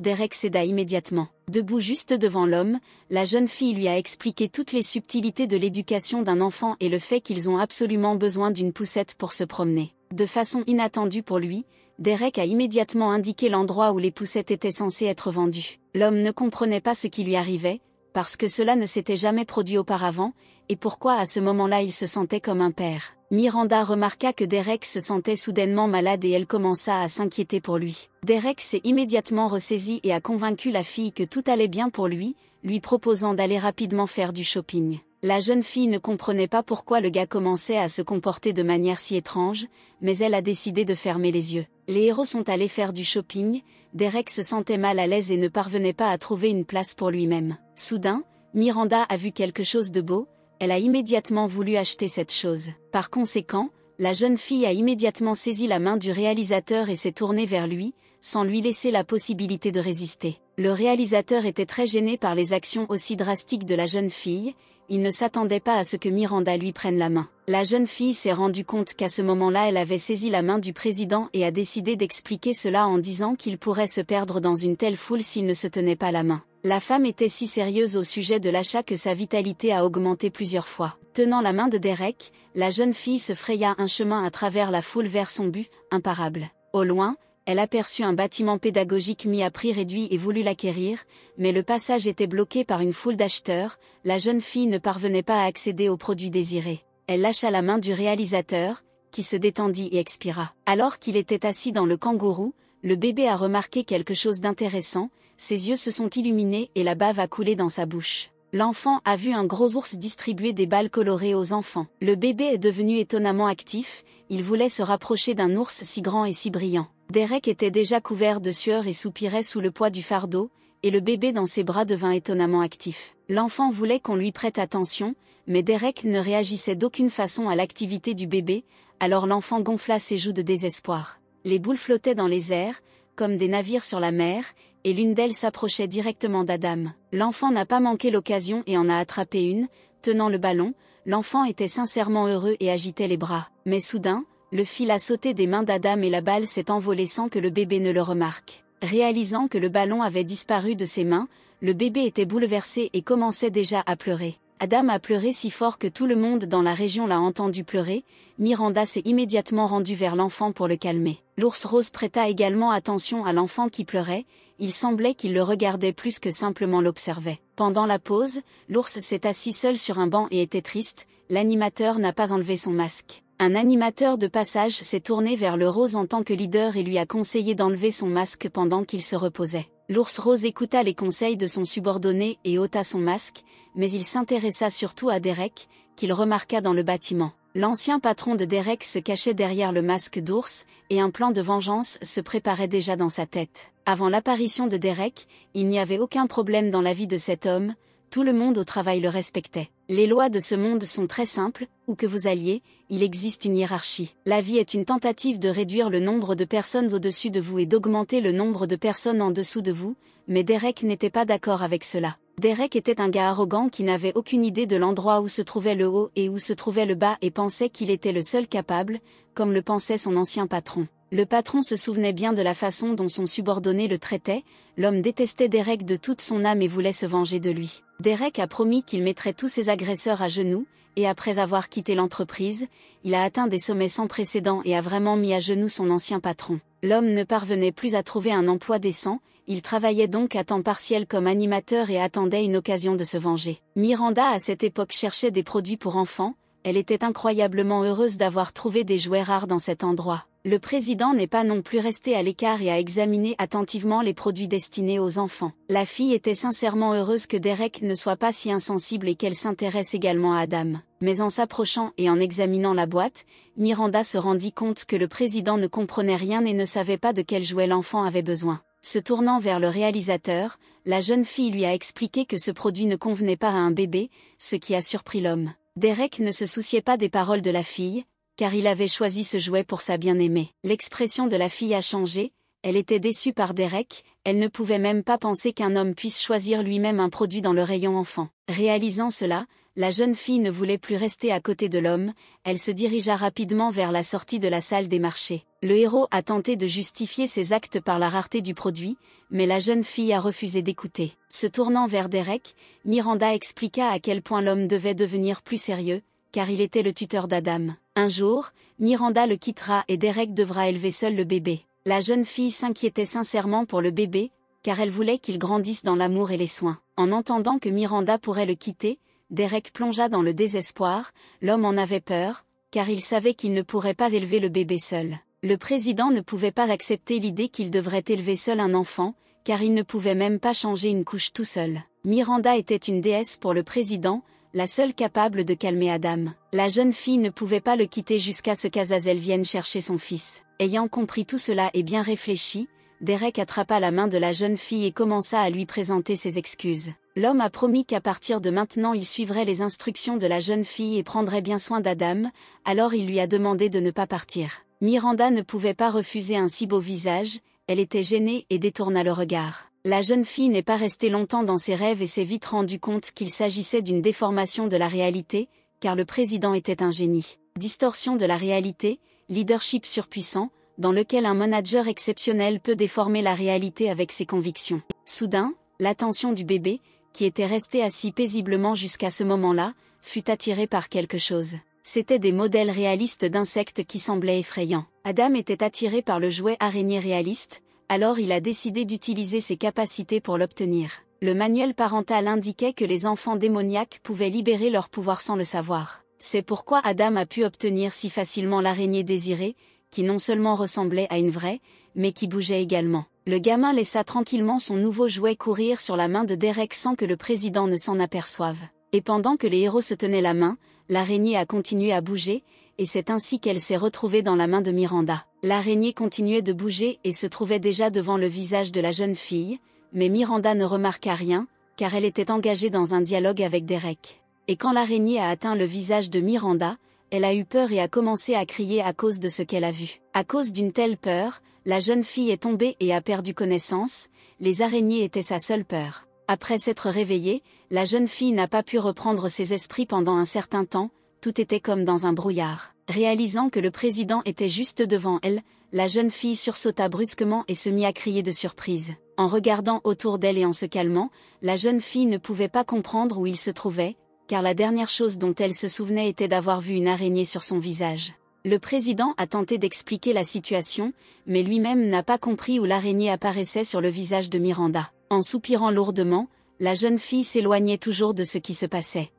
Derek céda immédiatement. Debout juste devant l'homme, la jeune fille lui a expliqué toutes les subtilités de l'éducation d'un enfant et le fait qu'ils ont absolument besoin d'une poussette pour se promener. De façon inattendue pour lui, Derek a immédiatement indiqué l'endroit où les poussettes étaient censées être vendues. L'homme ne comprenait pas ce qui lui arrivait, parce que cela ne s'était jamais produit auparavant, et pourquoi à ce moment-là il se sentait comme un père. Miranda remarqua que Derek se sentait soudainement malade et elle commença à s'inquiéter pour lui. Derek s'est immédiatement ressaisi et a convaincu la fille que tout allait bien pour lui, lui proposant d'aller rapidement faire du shopping. La jeune fille ne comprenait pas pourquoi le gars commençait à se comporter de manière si étrange, mais elle a décidé de fermer les yeux. Les héros sont allés faire du shopping, Derek se sentait mal à l'aise et ne parvenait pas à trouver une place pour lui-même. Soudain, Miranda a vu quelque chose de beau, elle a immédiatement voulu acheter cette chose. Par conséquent, la jeune fille a immédiatement saisi la main du réalisateur et s'est tournée vers lui, sans lui laisser la possibilité de résister. Le réalisateur était très gêné par les actions aussi drastiques de la jeune fille, il ne s'attendait pas à ce que Miranda lui prenne la main. La jeune fille s'est rendue compte qu'à ce moment-là elle avait saisi la main du président et a décidé d'expliquer cela en disant qu'il pourrait se perdre dans une telle foule s'il ne se tenait pas la main. La femme était si sérieuse au sujet de l'achat que sa vitalité a augmenté plusieurs fois. Tenant la main de Derek, la jeune fille se fraya un chemin à travers la foule vers son but, imparable. Au loin, elle aperçut un bâtiment pédagogique mis à prix réduit et voulut l'acquérir, mais le passage était bloqué par une foule d'acheteurs, la jeune fille ne parvenait pas à accéder aux produits désirés. Elle lâcha la main du réalisateur, qui se détendit et expira. Alors qu'il était assis dans le kangourou, le bébé a remarqué quelque chose d'intéressant, ses yeux se sont illuminés et la bave a coulé dans sa bouche. L'enfant a vu un gros ours distribuer des balles colorées aux enfants. Le bébé est devenu étonnamment actif, il voulait se rapprocher d'un ours si grand et si brillant. Derek était déjà couvert de sueur et soupirait sous le poids du fardeau, et le bébé dans ses bras devint étonnamment actif. L'enfant voulait qu'on lui prête attention, mais Derek ne réagissait d'aucune façon à l'activité du bébé, alors l'enfant gonfla ses joues de désespoir. Les boules flottaient dans les airs, comme des navires sur la mer, et l'une d'elles s'approchait directement d'Adam. L'enfant n'a pas manqué l'occasion et en a attrapé une, tenant le ballon, l'enfant était sincèrement heureux et agitait les bras. Mais soudain, le fil a sauté des mains d'Adam et la balle s'est envolée sans que le bébé ne le remarque. Réalisant que le ballon avait disparu de ses mains, le bébé était bouleversé et commençait déjà à pleurer. Adam a pleuré si fort que tout le monde dans la région l'a entendu pleurer, Miranda s'est immédiatement rendue vers l'enfant pour le calmer. L'ours rose prêta également attention à l'enfant qui pleurait, il semblait qu'il le regardait plus que simplement l'observait. Pendant la pause, l'ours s'est assis seul sur un banc et était triste, l'animateur n'a pas enlevé son masque. Un animateur de passage s'est tourné vers le rose en tant que leader et lui a conseillé d'enlever son masque pendant qu'il se reposait. L'ours rose écouta les conseils de son subordonné et ôta son masque, mais il s'intéressa surtout à Derek, qu'il remarqua dans le bâtiment. L'ancien patron de Derek se cachait derrière le masque d'ours, et un plan de vengeance se préparait déjà dans sa tête. Avant l'apparition de Derek, il n'y avait aucun problème dans la vie de cet homme, tout le monde au travail le respectait. Les lois de ce monde sont très simples, où que vous alliez, il existe une hiérarchie. La vie est une tentative de réduire le nombre de personnes au-dessus de vous et d'augmenter le nombre de personnes en dessous de vous, mais Derek n'était pas d'accord avec cela. Derek était un gars arrogant qui n'avait aucune idée de l'endroit où se trouvait le haut et où se trouvait le bas et pensait qu'il était le seul capable, comme le pensait son ancien patron. Le patron se souvenait bien de la façon dont son subordonné le traitait, l'homme détestait Derek de toute son âme et voulait se venger de lui. Derek a promis qu'il mettrait tous ses agresseurs à genoux, et après avoir quitté l'entreprise, il a atteint des sommets sans précédent et a vraiment mis à genoux son ancien patron. L'homme ne parvenait plus à trouver un emploi décent, il travaillait donc à temps partiel comme animateur et attendait une occasion de se venger. Miranda à cette époque cherchait des produits pour enfants, elle était incroyablement heureuse d'avoir trouvé des jouets rares dans cet endroit. Le président n'est pas non plus resté à l'écart et a examiné attentivement les produits destinés aux enfants. La fille était sincèrement heureuse que Derek ne soit pas si insensible et qu'elle s'intéresse également à Adam. Mais en s'approchant et en examinant la boîte, Miranda se rendit compte que le président ne comprenait rien et ne savait pas de quel jouet l'enfant avait besoin. Se tournant vers le réalisateur, la jeune fille lui a expliqué que ce produit ne convenait pas à un bébé, ce qui a surpris l'homme. Derek ne se souciait pas des paroles de la fille, car il avait choisi ce jouet pour sa bien-aimée. L'expression de la fille a changé, elle était déçue par Derek, elle ne pouvait même pas penser qu'un homme puisse choisir lui-même un produit dans le rayon enfant. Réalisant cela, la jeune fille ne voulait plus rester à côté de l'homme, elle se dirigea rapidement vers la sortie de la salle des marchés. Le héros a tenté de justifier ses actes par la rareté du produit, mais la jeune fille a refusé d'écouter. Se tournant vers Derek, Miranda expliqua à quel point l'homme devait devenir plus sérieux, car il était le tuteur d'Adam. Un jour, Miranda le quittera et Derek devra élever seul le bébé. La jeune fille s'inquiétait sincèrement pour le bébé, car elle voulait qu'il grandisse dans l'amour et les soins. En entendant que Miranda pourrait le quitter, Derek plongea dans le désespoir, l'homme en avait peur, car il savait qu'il ne pourrait pas élever le bébé seul. Le président ne pouvait pas accepter l'idée qu'il devrait élever seul un enfant, car il ne pouvait même pas changer une couche tout seul. Miranda était une déesse pour le président, la seule capable de calmer Adam. La jeune fille ne pouvait pas le quitter jusqu'à ce qu'Azazel vienne chercher son fils. Ayant compris tout cela et bien réfléchi, Derek attrapa la main de la jeune fille et commença à lui présenter ses excuses. L'homme a promis qu'à partir de maintenant il suivrait les instructions de la jeune fille et prendrait bien soin d'Adam, alors il lui a demandé de ne pas partir. Miranda ne pouvait pas refuser un si beau visage, elle était gênée et détourna le regard. La jeune fille n'est pas restée longtemps dans ses rêves et s'est vite rendue compte qu'il s'agissait d'une déformation de la réalité, car le président était un génie. Distorsion de la réalité, leadership surpuissant, dans lequel un manager exceptionnel peut déformer la réalité avec ses convictions. Soudain, l'attention du bébé, qui était resté assis paisiblement jusqu'à ce moment-là, fut attiré par quelque chose. C'étaient des modèles réalistes d'insectes qui semblaient effrayants. Adam était attiré par le jouet araignée réaliste, alors il a décidé d'utiliser ses capacités pour l'obtenir. Le manuel parental indiquait que les enfants démoniaques pouvaient libérer leur pouvoir sans le savoir. C'est pourquoi Adam a pu obtenir si facilement l'araignée désirée, qui non seulement ressemblait à une vraie, mais qui bougeait également le gamin laissa tranquillement son nouveau jouet courir sur la main de Derek sans que le président ne s'en aperçoive. Et pendant que les héros se tenaient la main, l'araignée a continué à bouger, et c'est ainsi qu'elle s'est retrouvée dans la main de Miranda. L'araignée continuait de bouger et se trouvait déjà devant le visage de la jeune fille, mais Miranda ne remarqua rien, car elle était engagée dans un dialogue avec Derek. Et quand l'araignée a atteint le visage de Miranda, elle a eu peur et a commencé à crier à cause de ce qu'elle a vu. À cause d'une telle peur, la jeune fille est tombée et a perdu connaissance, les araignées étaient sa seule peur. Après s'être réveillée, la jeune fille n'a pas pu reprendre ses esprits pendant un certain temps, tout était comme dans un brouillard. Réalisant que le président était juste devant elle, la jeune fille sursauta brusquement et se mit à crier de surprise. En regardant autour d'elle et en se calmant, la jeune fille ne pouvait pas comprendre où il se trouvait, car la dernière chose dont elle se souvenait était d'avoir vu une araignée sur son visage. Le président a tenté d'expliquer la situation, mais lui-même n'a pas compris où l'araignée apparaissait sur le visage de Miranda. En soupirant lourdement, la jeune fille s'éloignait toujours de ce qui se passait.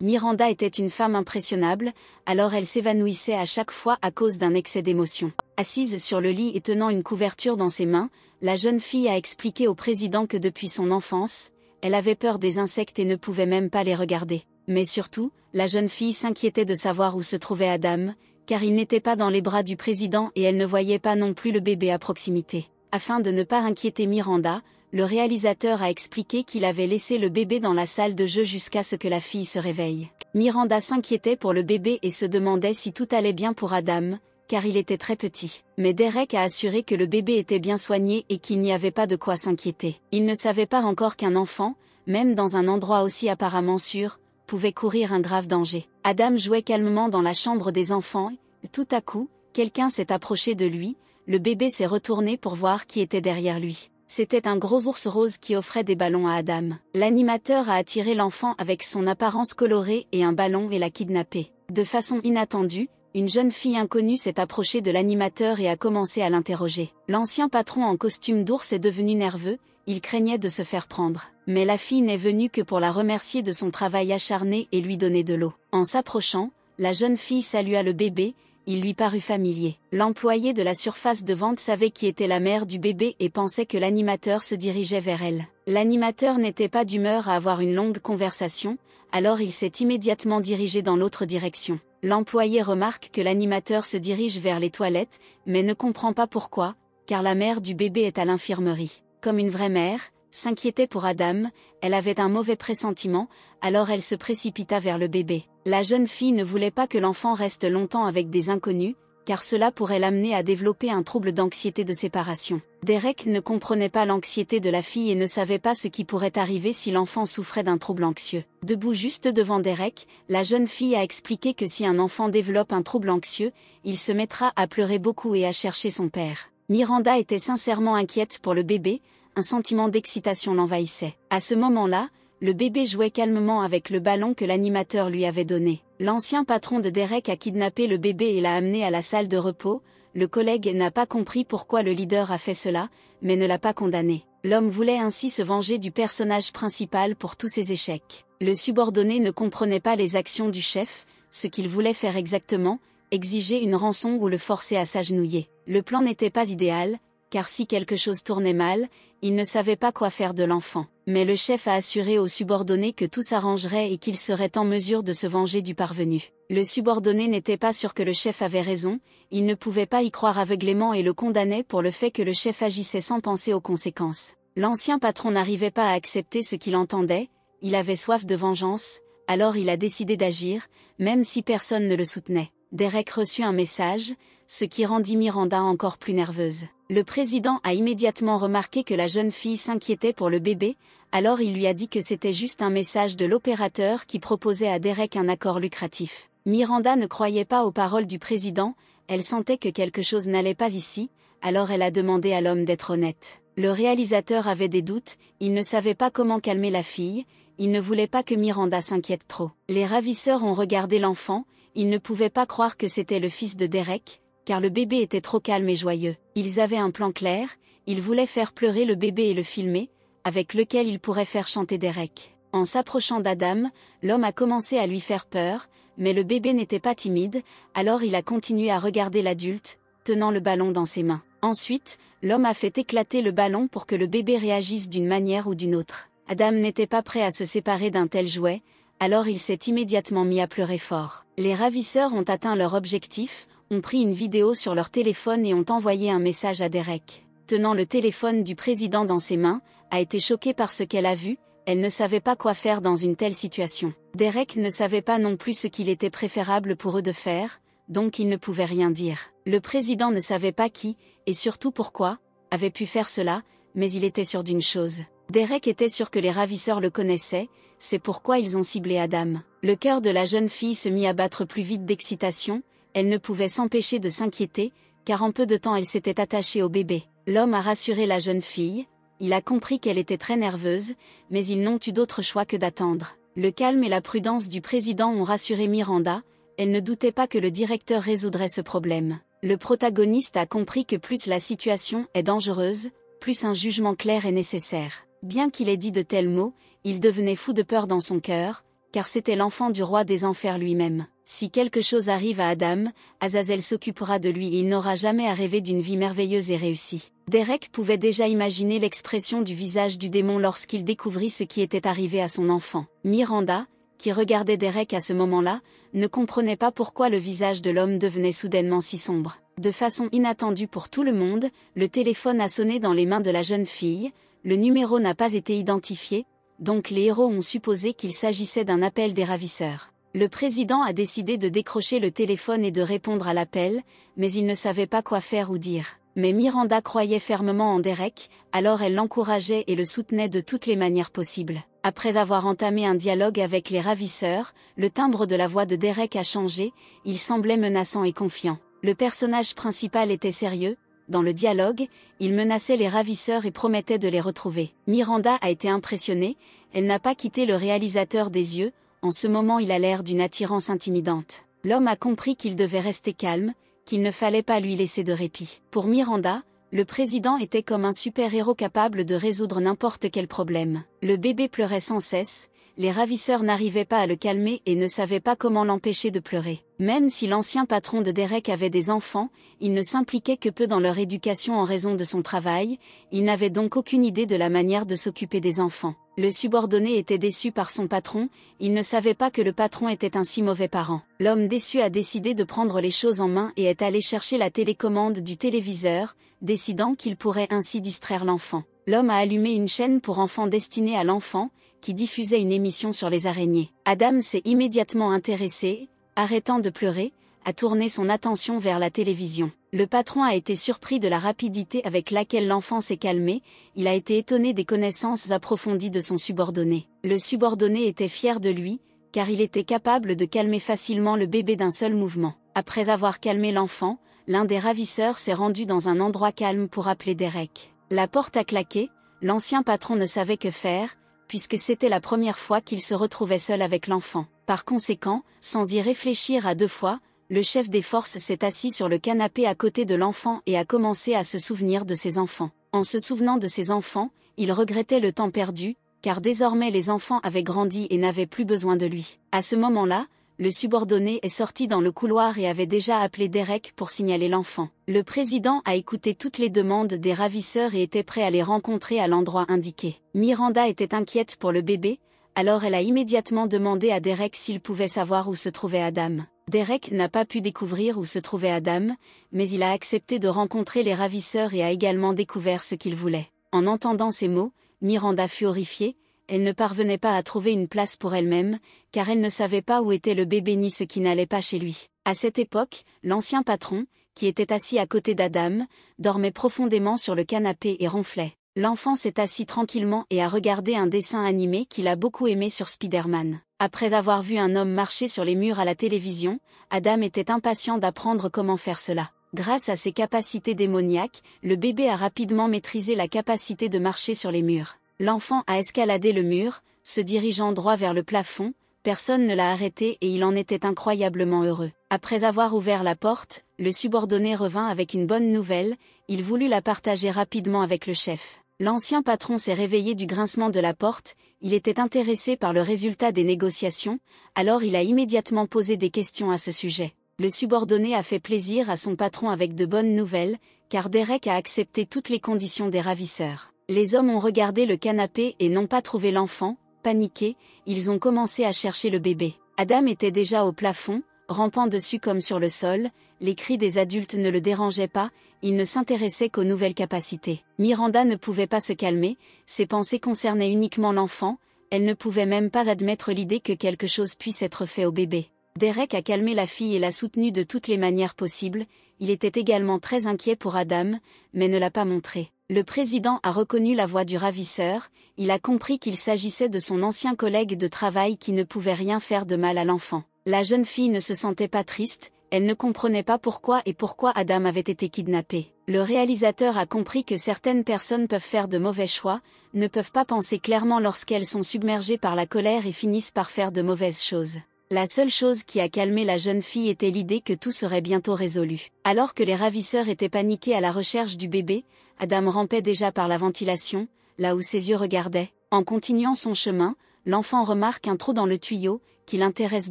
Miranda était une femme impressionnable, alors elle s'évanouissait à chaque fois à cause d'un excès d'émotion. Assise sur le lit et tenant une couverture dans ses mains, la jeune fille a expliqué au président que depuis son enfance, elle avait peur des insectes et ne pouvait même pas les regarder. Mais surtout, la jeune fille s'inquiétait de savoir où se trouvait Adam, car il n'était pas dans les bras du président et elle ne voyait pas non plus le bébé à proximité. Afin de ne pas inquiéter Miranda, le réalisateur a expliqué qu'il avait laissé le bébé dans la salle de jeu jusqu'à ce que la fille se réveille. Miranda s'inquiétait pour le bébé et se demandait si tout allait bien pour Adam, car il était très petit. Mais Derek a assuré que le bébé était bien soigné et qu'il n'y avait pas de quoi s'inquiéter. Il ne savait pas encore qu'un enfant, même dans un endroit aussi apparemment sûr, pouvait courir un grave danger. Adam jouait calmement dans la chambre des enfants, tout à coup, quelqu'un s'est approché de lui, le bébé s'est retourné pour voir qui était derrière lui. C'était un gros ours rose qui offrait des ballons à Adam. L'animateur a attiré l'enfant avec son apparence colorée et un ballon et l'a kidnappé. De façon inattendue, une jeune fille inconnue s'est approchée de l'animateur et a commencé à l'interroger. L'ancien patron en costume d'ours est devenu nerveux, il craignait de se faire prendre. Mais la fille n'est venue que pour la remercier de son travail acharné et lui donner de l'eau. En s'approchant, la jeune fille salua le bébé, il lui parut familier. L'employé de la surface de vente savait qui était la mère du bébé et pensait que l'animateur se dirigeait vers elle. L'animateur n'était pas d'humeur à avoir une longue conversation, alors il s'est immédiatement dirigé dans l'autre direction. L'employé remarque que l'animateur se dirige vers les toilettes, mais ne comprend pas pourquoi, car la mère du bébé est à l'infirmerie. Comme une vraie mère, s'inquiétait pour Adam, elle avait un mauvais pressentiment, alors elle se précipita vers le bébé. La jeune fille ne voulait pas que l'enfant reste longtemps avec des inconnus, car cela pourrait l'amener à développer un trouble d'anxiété de séparation. Derek ne comprenait pas l'anxiété de la fille et ne savait pas ce qui pourrait arriver si l'enfant souffrait d'un trouble anxieux. Debout juste devant Derek, la jeune fille a expliqué que si un enfant développe un trouble anxieux, il se mettra à pleurer beaucoup et à chercher son père. Miranda était sincèrement inquiète pour le bébé, un sentiment d'excitation l'envahissait. À ce moment-là, le bébé jouait calmement avec le ballon que l'animateur lui avait donné. L'ancien patron de Derek a kidnappé le bébé et l'a amené à la salle de repos, le collègue n'a pas compris pourquoi le leader a fait cela, mais ne l'a pas condamné. L'homme voulait ainsi se venger du personnage principal pour tous ses échecs. Le subordonné ne comprenait pas les actions du chef, ce qu'il voulait faire exactement, exiger une rançon ou le forcer à s'agenouiller. Le plan n'était pas idéal, car si quelque chose tournait mal, il ne savait pas quoi faire de l'enfant, mais le chef a assuré au subordonné que tout s'arrangerait et qu'il serait en mesure de se venger du parvenu. Le subordonné n'était pas sûr que le chef avait raison, il ne pouvait pas y croire aveuglément et le condamnait pour le fait que le chef agissait sans penser aux conséquences. L'ancien patron n'arrivait pas à accepter ce qu'il entendait, il avait soif de vengeance, alors il a décidé d'agir, même si personne ne le soutenait. Derek reçut un message, ce qui rendit Miranda encore plus nerveuse. Le président a immédiatement remarqué que la jeune fille s'inquiétait pour le bébé, alors il lui a dit que c'était juste un message de l'opérateur qui proposait à Derek un accord lucratif. Miranda ne croyait pas aux paroles du président, elle sentait que quelque chose n'allait pas ici, alors elle a demandé à l'homme d'être honnête. Le réalisateur avait des doutes, il ne savait pas comment calmer la fille, il ne voulait pas que Miranda s'inquiète trop. Les ravisseurs ont regardé l'enfant, ils ne pouvaient pas croire que c'était le fils de Derek, car le bébé était trop calme et joyeux. Ils avaient un plan clair, ils voulaient faire pleurer le bébé et le filmer, avec lequel ils pourraient faire chanter Derek. En s'approchant d'Adam, l'homme a commencé à lui faire peur, mais le bébé n'était pas timide, alors il a continué à regarder l'adulte, tenant le ballon dans ses mains. Ensuite, l'homme a fait éclater le ballon pour que le bébé réagisse d'une manière ou d'une autre. Adam n'était pas prêt à se séparer d'un tel jouet, alors il s'est immédiatement mis à pleurer fort. Les ravisseurs ont atteint leur objectif, ont pris une vidéo sur leur téléphone et ont envoyé un message à Derek. Tenant le téléphone du président dans ses mains, a été choquée par ce qu'elle a vu, elle ne savait pas quoi faire dans une telle situation. Derek ne savait pas non plus ce qu'il était préférable pour eux de faire, donc il ne pouvait rien dire. Le président ne savait pas qui, et surtout pourquoi, avait pu faire cela, mais il était sûr d'une chose. Derek était sûr que les ravisseurs le connaissaient, c'est pourquoi ils ont ciblé Adam. Le cœur de la jeune fille se mit à battre plus vite d'excitation, elle ne pouvait s'empêcher de s'inquiéter, car en peu de temps elle s'était attachée au bébé. L'homme a rassuré la jeune fille, il a compris qu'elle était très nerveuse, mais ils n'ont eu d'autre choix que d'attendre. Le calme et la prudence du président ont rassuré Miranda, elle ne doutait pas que le directeur résoudrait ce problème. Le protagoniste a compris que plus la situation est dangereuse, plus un jugement clair est nécessaire. Bien qu'il ait dit de tels mots, il devenait fou de peur dans son cœur, car c'était l'enfant du roi des enfers lui-même. Si quelque chose arrive à Adam, Azazel s'occupera de lui et il n'aura jamais à rêver d'une vie merveilleuse et réussie. Derek pouvait déjà imaginer l'expression du visage du démon lorsqu'il découvrit ce qui était arrivé à son enfant. Miranda, qui regardait Derek à ce moment-là, ne comprenait pas pourquoi le visage de l'homme devenait soudainement si sombre. De façon inattendue pour tout le monde, le téléphone a sonné dans les mains de la jeune fille, le numéro n'a pas été identifié, donc les héros ont supposé qu'il s'agissait d'un appel des ravisseurs. Le président a décidé de décrocher le téléphone et de répondre à l'appel, mais il ne savait pas quoi faire ou dire. Mais Miranda croyait fermement en Derek, alors elle l'encourageait et le soutenait de toutes les manières possibles. Après avoir entamé un dialogue avec les ravisseurs, le timbre de la voix de Derek a changé, il semblait menaçant et confiant. Le personnage principal était sérieux, dans le dialogue, il menaçait les ravisseurs et promettait de les retrouver. Miranda a été impressionnée, elle n'a pas quitté le réalisateur des yeux, en ce moment il a l'air d'une attirance intimidante. L'homme a compris qu'il devait rester calme, qu'il ne fallait pas lui laisser de répit. Pour Miranda, le président était comme un super-héros capable de résoudre n'importe quel problème. Le bébé pleurait sans cesse, les ravisseurs n'arrivaient pas à le calmer et ne savaient pas comment l'empêcher de pleurer. Même si l'ancien patron de Derek avait des enfants, il ne s'impliquait que peu dans leur éducation en raison de son travail, il n'avait donc aucune idée de la manière de s'occuper des enfants. Le subordonné était déçu par son patron, il ne savait pas que le patron était un si mauvais parent. L'homme déçu a décidé de prendre les choses en main et est allé chercher la télécommande du téléviseur, décidant qu'il pourrait ainsi distraire l'enfant. L'homme a allumé une chaîne pour enfants destinée à l'enfant, qui diffusait une émission sur les araignées. Adam s'est immédiatement intéressé, arrêtant de pleurer, a tourné son attention vers la télévision. Le patron a été surpris de la rapidité avec laquelle l'enfant s'est calmé, il a été étonné des connaissances approfondies de son subordonné. Le subordonné était fier de lui, car il était capable de calmer facilement le bébé d'un seul mouvement. Après avoir calmé l'enfant, l'un des ravisseurs s'est rendu dans un endroit calme pour appeler Derek. La porte a claqué, l'ancien patron ne savait que faire, puisque c'était la première fois qu'il se retrouvait seul avec l'enfant. Par conséquent, sans y réfléchir à deux fois, le chef des forces s'est assis sur le canapé à côté de l'enfant et a commencé à se souvenir de ses enfants. En se souvenant de ses enfants, il regrettait le temps perdu, car désormais les enfants avaient grandi et n'avaient plus besoin de lui. À ce moment-là, le subordonné est sorti dans le couloir et avait déjà appelé Derek pour signaler l'enfant. Le président a écouté toutes les demandes des ravisseurs et était prêt à les rencontrer à l'endroit indiqué. Miranda était inquiète pour le bébé, alors elle a immédiatement demandé à Derek s'il pouvait savoir où se trouvait Adam. Derek n'a pas pu découvrir où se trouvait Adam, mais il a accepté de rencontrer les ravisseurs et a également découvert ce qu'il voulait. En entendant ces mots, Miranda fut horrifiée, elle ne parvenait pas à trouver une place pour elle-même, car elle ne savait pas où était le bébé ni ce qui n'allait pas chez lui. À cette époque, l'ancien patron, qui était assis à côté d'Adam, dormait profondément sur le canapé et ronflait. L'enfant s'est assis tranquillement et a regardé un dessin animé qu'il a beaucoup aimé sur Spider-Man. Après avoir vu un homme marcher sur les murs à la télévision, Adam était impatient d'apprendre comment faire cela. Grâce à ses capacités démoniaques, le bébé a rapidement maîtrisé la capacité de marcher sur les murs. L'enfant a escaladé le mur, se dirigeant droit vers le plafond, personne ne l'a arrêté et il en était incroyablement heureux. Après avoir ouvert la porte, le subordonné revint avec une bonne nouvelle, il voulut la partager rapidement avec le chef. L'ancien patron s'est réveillé du grincement de la porte, il était intéressé par le résultat des négociations, alors il a immédiatement posé des questions à ce sujet. Le subordonné a fait plaisir à son patron avec de bonnes nouvelles, car Derek a accepté toutes les conditions des ravisseurs. Les hommes ont regardé le canapé et n'ont pas trouvé l'enfant, paniqués, ils ont commencé à chercher le bébé. Adam était déjà au plafond, rampant dessus comme sur le sol, les cris des adultes ne le dérangeaient pas, il ne s'intéressait qu'aux nouvelles capacités. Miranda ne pouvait pas se calmer, ses pensées concernaient uniquement l'enfant, elle ne pouvait même pas admettre l'idée que quelque chose puisse être fait au bébé. Derek a calmé la fille et l'a soutenue de toutes les manières possibles, il était également très inquiet pour Adam, mais ne l'a pas montré. Le président a reconnu la voix du ravisseur, il a compris qu'il s'agissait de son ancien collègue de travail qui ne pouvait rien faire de mal à l'enfant. La jeune fille ne se sentait pas triste, elle ne comprenait pas pourquoi et pourquoi Adam avait été kidnappé. Le réalisateur a compris que certaines personnes peuvent faire de mauvais choix, ne peuvent pas penser clairement lorsqu'elles sont submergées par la colère et finissent par faire de mauvaises choses. La seule chose qui a calmé la jeune fille était l'idée que tout serait bientôt résolu. Alors que les ravisseurs étaient paniqués à la recherche du bébé, Adam rampait déjà par la ventilation, là où ses yeux regardaient. En continuant son chemin, l'enfant remarque un trou dans le tuyau, qui l'intéresse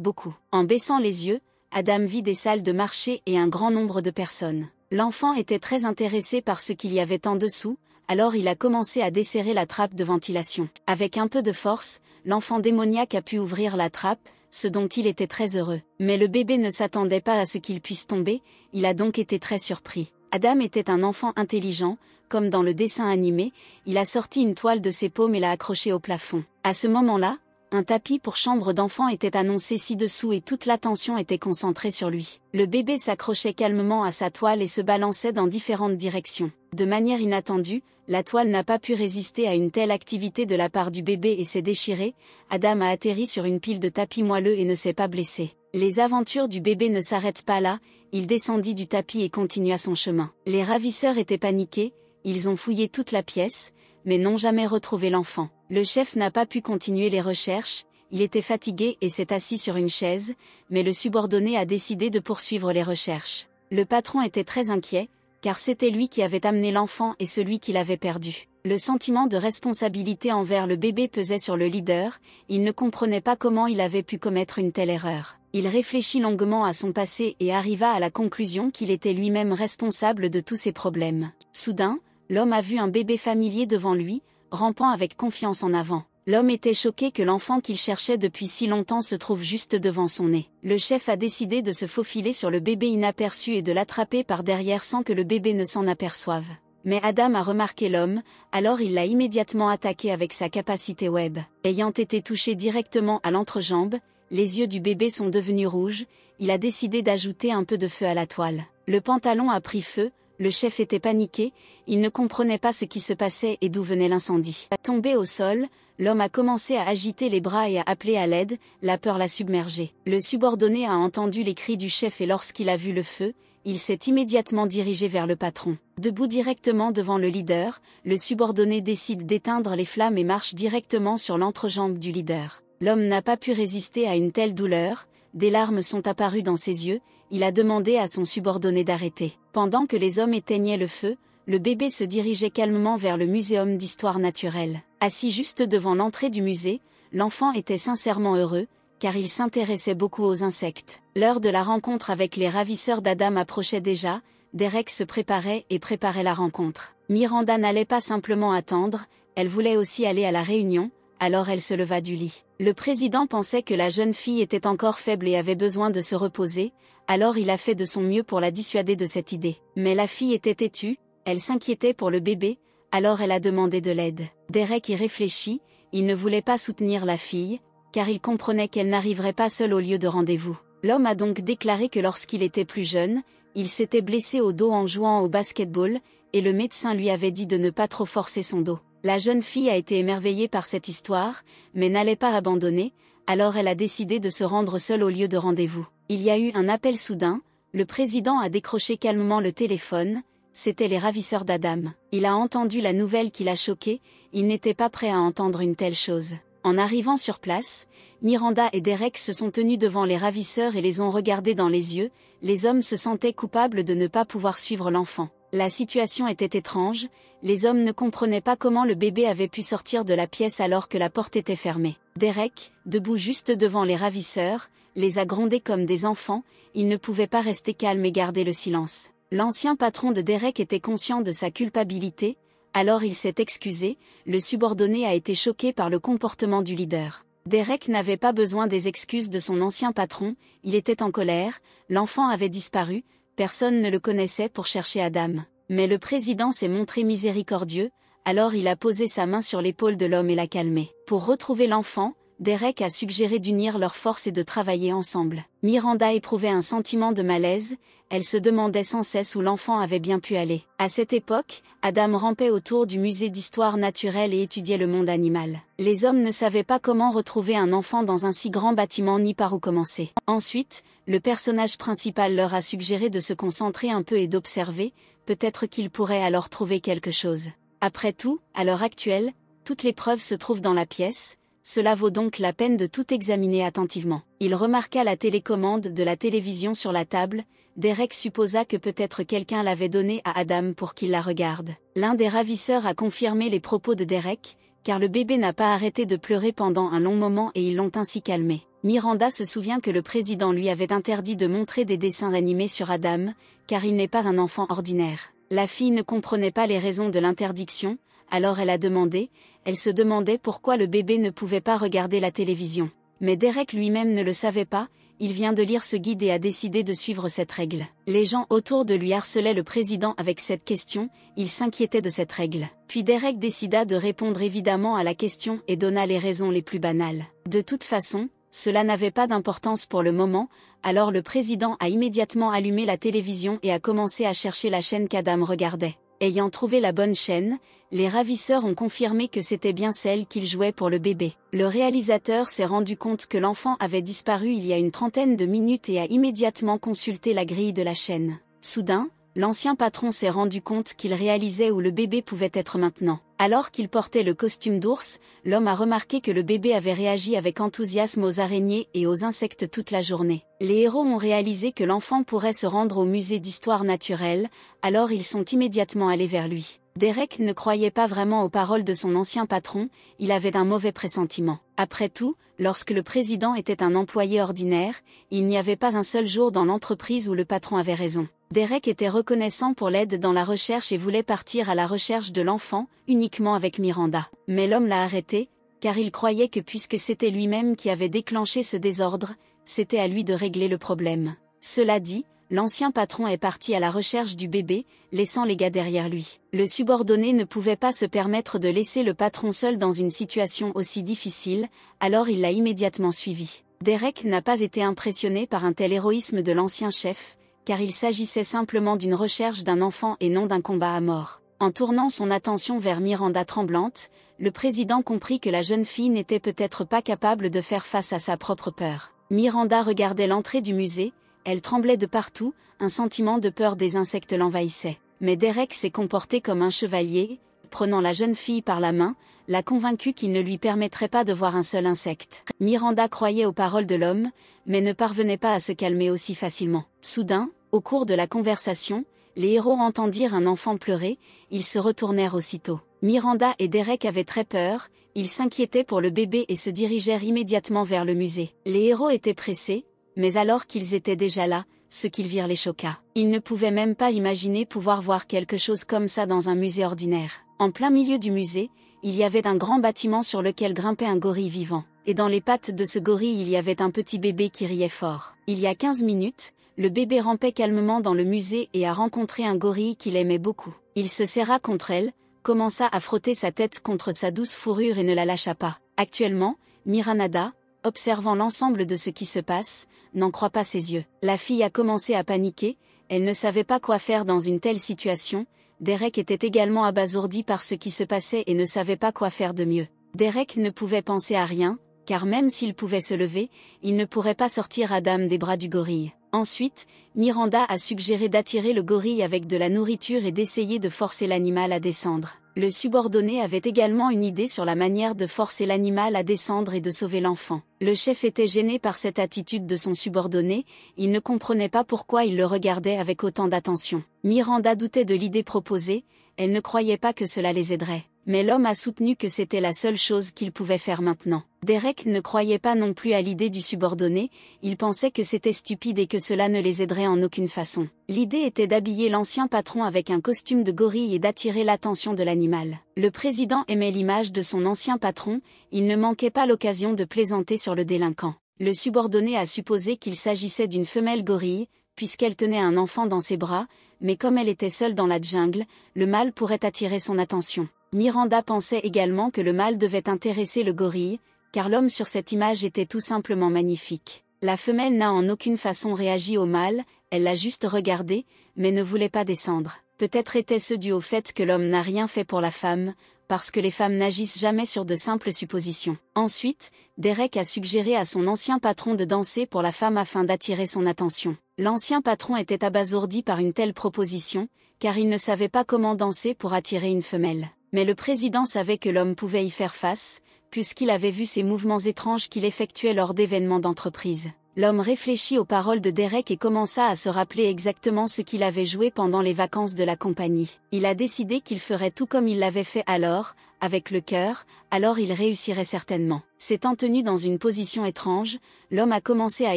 beaucoup. En baissant les yeux, Adam vit des salles de marché et un grand nombre de personnes. L'enfant était très intéressé par ce qu'il y avait en dessous, alors il a commencé à desserrer la trappe de ventilation. Avec un peu de force, l'enfant démoniaque a pu ouvrir la trappe, ce dont il était très heureux. Mais le bébé ne s'attendait pas à ce qu'il puisse tomber, il a donc été très surpris. Adam était un enfant intelligent, comme dans le dessin animé, il a sorti une toile de ses paumes et l'a accrochée au plafond. À ce moment-là, un tapis pour chambre d'enfant était annoncé ci-dessous et toute l'attention était concentrée sur lui. Le bébé s'accrochait calmement à sa toile et se balançait dans différentes directions. De manière inattendue, la toile n'a pas pu résister à une telle activité de la part du bébé et s'est déchirée, Adam a atterri sur une pile de tapis moelleux et ne s'est pas blessé. Les aventures du bébé ne s'arrêtent pas là, il descendit du tapis et continua son chemin. Les ravisseurs étaient paniqués, ils ont fouillé toute la pièce, mais n'ont jamais retrouvé l'enfant. Le chef n'a pas pu continuer les recherches, il était fatigué et s'est assis sur une chaise, mais le subordonné a décidé de poursuivre les recherches. Le patron était très inquiet, car c'était lui qui avait amené l'enfant et celui qui l'avait perdu. Le sentiment de responsabilité envers le bébé pesait sur le leader, il ne comprenait pas comment il avait pu commettre une telle erreur. Il réfléchit longuement à son passé et arriva à la conclusion qu'il était lui-même responsable de tous ses problèmes. Soudain, l'homme a vu un bébé familier devant lui, rampant avec confiance en avant. L'homme était choqué que l'enfant qu'il cherchait depuis si longtemps se trouve juste devant son nez. Le chef a décidé de se faufiler sur le bébé inaperçu et de l'attraper par derrière sans que le bébé ne s'en aperçoive. Mais Adam a remarqué l'homme, alors il l'a immédiatement attaqué avec sa capacité web. Ayant été touché directement à l'entrejambe, les yeux du bébé sont devenus rouges, il a décidé d'ajouter un peu de feu à la toile. Le pantalon a pris feu, le chef était paniqué, il ne comprenait pas ce qui se passait et d'où venait l'incendie. Tombé au sol, l'homme a commencé à agiter les bras et à appeler à l'aide, la peur l'a submergé. Le subordonné a entendu les cris du chef et lorsqu'il a vu le feu, il s'est immédiatement dirigé vers le patron. Debout directement devant le leader, le subordonné décide d'éteindre les flammes et marche directement sur l'entrejambe du leader. L'homme n'a pas pu résister à une telle douleur, des larmes sont apparues dans ses yeux, il a demandé à son subordonné d'arrêter. Pendant que les hommes éteignaient le feu, le bébé se dirigeait calmement vers le muséum d'histoire naturelle. Assis juste devant l'entrée du musée, l'enfant était sincèrement heureux, car il s'intéressait beaucoup aux insectes. L'heure de la rencontre avec les ravisseurs d'Adam approchait déjà, Derek se préparait et préparait la rencontre. Miranda n'allait pas simplement attendre, elle voulait aussi aller à la réunion, alors elle se leva du lit. Le président pensait que la jeune fille était encore faible et avait besoin de se reposer, alors il a fait de son mieux pour la dissuader de cette idée. Mais la fille était têtue, elle s'inquiétait pour le bébé, alors elle a demandé de l'aide. Derek y réfléchit, il ne voulait pas soutenir la fille, car il comprenait qu'elle n'arriverait pas seule au lieu de rendez-vous. L'homme a donc déclaré que lorsqu'il était plus jeune, il s'était blessé au dos en jouant au basketball, et le médecin lui avait dit de ne pas trop forcer son dos. La jeune fille a été émerveillée par cette histoire, mais n'allait pas abandonner, alors elle a décidé de se rendre seule au lieu de rendez-vous. Il y a eu un appel soudain, le président a décroché calmement le téléphone, c'était les ravisseurs d'Adam. Il a entendu la nouvelle qui l'a choqué, il n'était pas prêt à entendre une telle chose. En arrivant sur place, Miranda et Derek se sont tenus devant les ravisseurs et les ont regardés dans les yeux, les hommes se sentaient coupables de ne pas pouvoir suivre l'enfant. La situation était étrange, les hommes ne comprenaient pas comment le bébé avait pu sortir de la pièce alors que la porte était fermée. Derek, debout juste devant les ravisseurs, les a grondés comme des enfants, il ne pouvait pas rester calme et garder le silence. L'ancien patron de Derek était conscient de sa culpabilité, alors il s'est excusé, le subordonné a été choqué par le comportement du leader. Derek n'avait pas besoin des excuses de son ancien patron, il était en colère, l'enfant avait disparu, personne ne le connaissait pour chercher Adam. Mais le président s'est montré miséricordieux, alors il a posé sa main sur l'épaule de l'homme et l'a calmé. Pour retrouver l'enfant, Derek a suggéré d'unir leurs forces et de travailler ensemble. Miranda éprouvait un sentiment de malaise, elle se demandait sans cesse où l'enfant avait bien pu aller. À cette époque, Adam rampait autour du musée d'histoire naturelle et étudiait le monde animal. Les hommes ne savaient pas comment retrouver un enfant dans un si grand bâtiment ni par où commencer. Ensuite, le personnage principal leur a suggéré de se concentrer un peu et d'observer, peut-être qu'ils pourraient alors trouver quelque chose. Après tout, à l'heure actuelle, toutes les preuves se trouvent dans la pièce, cela vaut donc la peine de tout examiner attentivement. Il remarqua la télécommande de la télévision sur la table, Derek supposa que peut-être quelqu'un l'avait donnée à Adam pour qu'il la regarde. L'un des ravisseurs a confirmé les propos de Derek, car le bébé n'a pas arrêté de pleurer pendant un long moment et ils l'ont ainsi calmé. Miranda se souvient que le président lui avait interdit de montrer des dessins animés sur Adam, car il n'est pas un enfant ordinaire. La fille ne comprenait pas les raisons de l'interdiction, alors elle a demandé, elle se demandait pourquoi le bébé ne pouvait pas regarder la télévision. Mais Derek lui-même ne le savait pas, il vient de lire ce guide et a décidé de suivre cette règle. Les gens autour de lui harcelaient le président avec cette question, il s'inquiétait de cette règle. Puis Derek décida de répondre évidemment à la question et donna les raisons les plus banales. De toute façon, cela n'avait pas d'importance pour le moment, alors le président a immédiatement allumé la télévision et a commencé à chercher la chaîne qu'Adam regardait. Ayant trouvé la bonne chaîne, les ravisseurs ont confirmé que c'était bien celle qu'ils jouaient pour le bébé. Le réalisateur s'est rendu compte que l'enfant avait disparu il y a une trentaine de minutes et a immédiatement consulté la grille de la chaîne. Soudain, l'ancien patron s'est rendu compte qu'il réalisait où le bébé pouvait être maintenant. Alors qu'il portait le costume d'ours, l'homme a remarqué que le bébé avait réagi avec enthousiasme aux araignées et aux insectes toute la journée. Les héros ont réalisé que l'enfant pourrait se rendre au musée d'histoire naturelle, alors ils sont immédiatement allés vers lui. Derek ne croyait pas vraiment aux paroles de son ancien patron, il avait un mauvais pressentiment. Après tout, lorsque le président était un employé ordinaire, il n'y avait pas un seul jour dans l'entreprise où le patron avait raison. Derek était reconnaissant pour l'aide dans la recherche et voulait partir à la recherche de l'enfant, uniquement avec Miranda. Mais l'homme l'a arrêté, car il croyait que puisque c'était lui-même qui avait déclenché ce désordre, c'était à lui de régler le problème. Cela dit, l'ancien patron est parti à la recherche du bébé, laissant les gars derrière lui. Le subordonné ne pouvait pas se permettre de laisser le patron seul dans une situation aussi difficile, alors il l'a immédiatement suivi. Derek n'a pas été impressionné par un tel héroïsme de l'ancien chef, car il s'agissait simplement d'une recherche d'un enfant et non d'un combat à mort. En tournant son attention vers Miranda tremblante, le président comprit que la jeune fille n'était peut-être pas capable de faire face à sa propre peur. Miranda regardait l'entrée du musée, elle tremblait de partout, un sentiment de peur des insectes l'envahissait. Mais Derek s'est comporté comme un chevalier, prenant la jeune fille par la main, l'a convaincu qu'il ne lui permettrait pas de voir un seul insecte. Miranda croyait aux paroles de l'homme, mais ne parvenait pas à se calmer aussi facilement. Soudain, au cours de la conversation, les héros entendirent un enfant pleurer, ils se retournèrent aussitôt. Miranda et Derek avaient très peur, ils s'inquiétaient pour le bébé et se dirigèrent immédiatement vers le musée. Les héros étaient pressés, mais alors qu'ils étaient déjà là, ce qu'ils virent les choqua. Ils ne pouvaient même pas imaginer pouvoir voir quelque chose comme ça dans un musée ordinaire. En plein milieu du musée, il y avait un grand bâtiment sur lequel grimpait un gorille vivant, et dans les pattes de ce gorille il y avait un petit bébé qui riait fort. Il y a 15 minutes, le bébé rampait calmement dans le musée et a rencontré un gorille qu'il aimait beaucoup. Il se serra contre elle, commença à frotter sa tête contre sa douce fourrure et ne la lâcha pas. Actuellement, Miranada, observant l'ensemble de ce qui se passe, n'en croit pas ses yeux. La fille a commencé à paniquer, elle ne savait pas quoi faire dans une telle situation, Derek était également abasourdi par ce qui se passait et ne savait pas quoi faire de mieux. Derek ne pouvait penser à rien, car même s'il pouvait se lever, il ne pourrait pas sortir Adam des bras du gorille. Ensuite, Miranda a suggéré d'attirer le gorille avec de la nourriture et d'essayer de forcer l'animal à descendre. Le subordonné avait également une idée sur la manière de forcer l'animal à descendre et de sauver l'enfant. Le chef était gêné par cette attitude de son subordonné, il ne comprenait pas pourquoi il le regardait avec autant d'attention. Miranda doutait de l'idée proposée, elle ne croyait pas que cela les aiderait. Mais l'homme a soutenu que c'était la seule chose qu'il pouvait faire maintenant. Derek ne croyait pas non plus à l'idée du subordonné, il pensait que c'était stupide et que cela ne les aiderait en aucune façon. L'idée était d'habiller l'ancien patron avec un costume de gorille et d'attirer l'attention de l'animal. Le président aimait l'image de son ancien patron, il ne manquait pas l'occasion de plaisanter sur le délinquant. Le subordonné a supposé qu'il s'agissait d'une femelle gorille, puisqu'elle tenait un enfant dans ses bras, mais comme elle était seule dans la jungle, le mâle pourrait attirer son attention. Miranda pensait également que le mâle devait intéresser le gorille, car l'homme sur cette image était tout simplement magnifique. La femelle n'a en aucune façon réagi au mâle, elle l'a juste regardé, mais ne voulait pas descendre. Peut-être était-ce dû au fait que l'homme n'a rien fait pour la femme, parce que les femmes n'agissent jamais sur de simples suppositions. Ensuite, Derek a suggéré à son ancien patron de danser pour la femme afin d'attirer son attention. L'ancien patron était abasourdi par une telle proposition, car il ne savait pas comment danser pour attirer une femelle. Mais le président savait que l'homme pouvait y faire face, puisqu'il avait vu ces mouvements étranges qu'il effectuait lors d'événements d'entreprise. L'homme réfléchit aux paroles de Derek et commença à se rappeler exactement ce qu'il avait joué pendant les vacances de la compagnie. Il a décidé qu'il ferait tout comme il l'avait fait alors, avec le cœur, alors il réussirait certainement. S'étant tenu dans une position étrange, l'homme a commencé à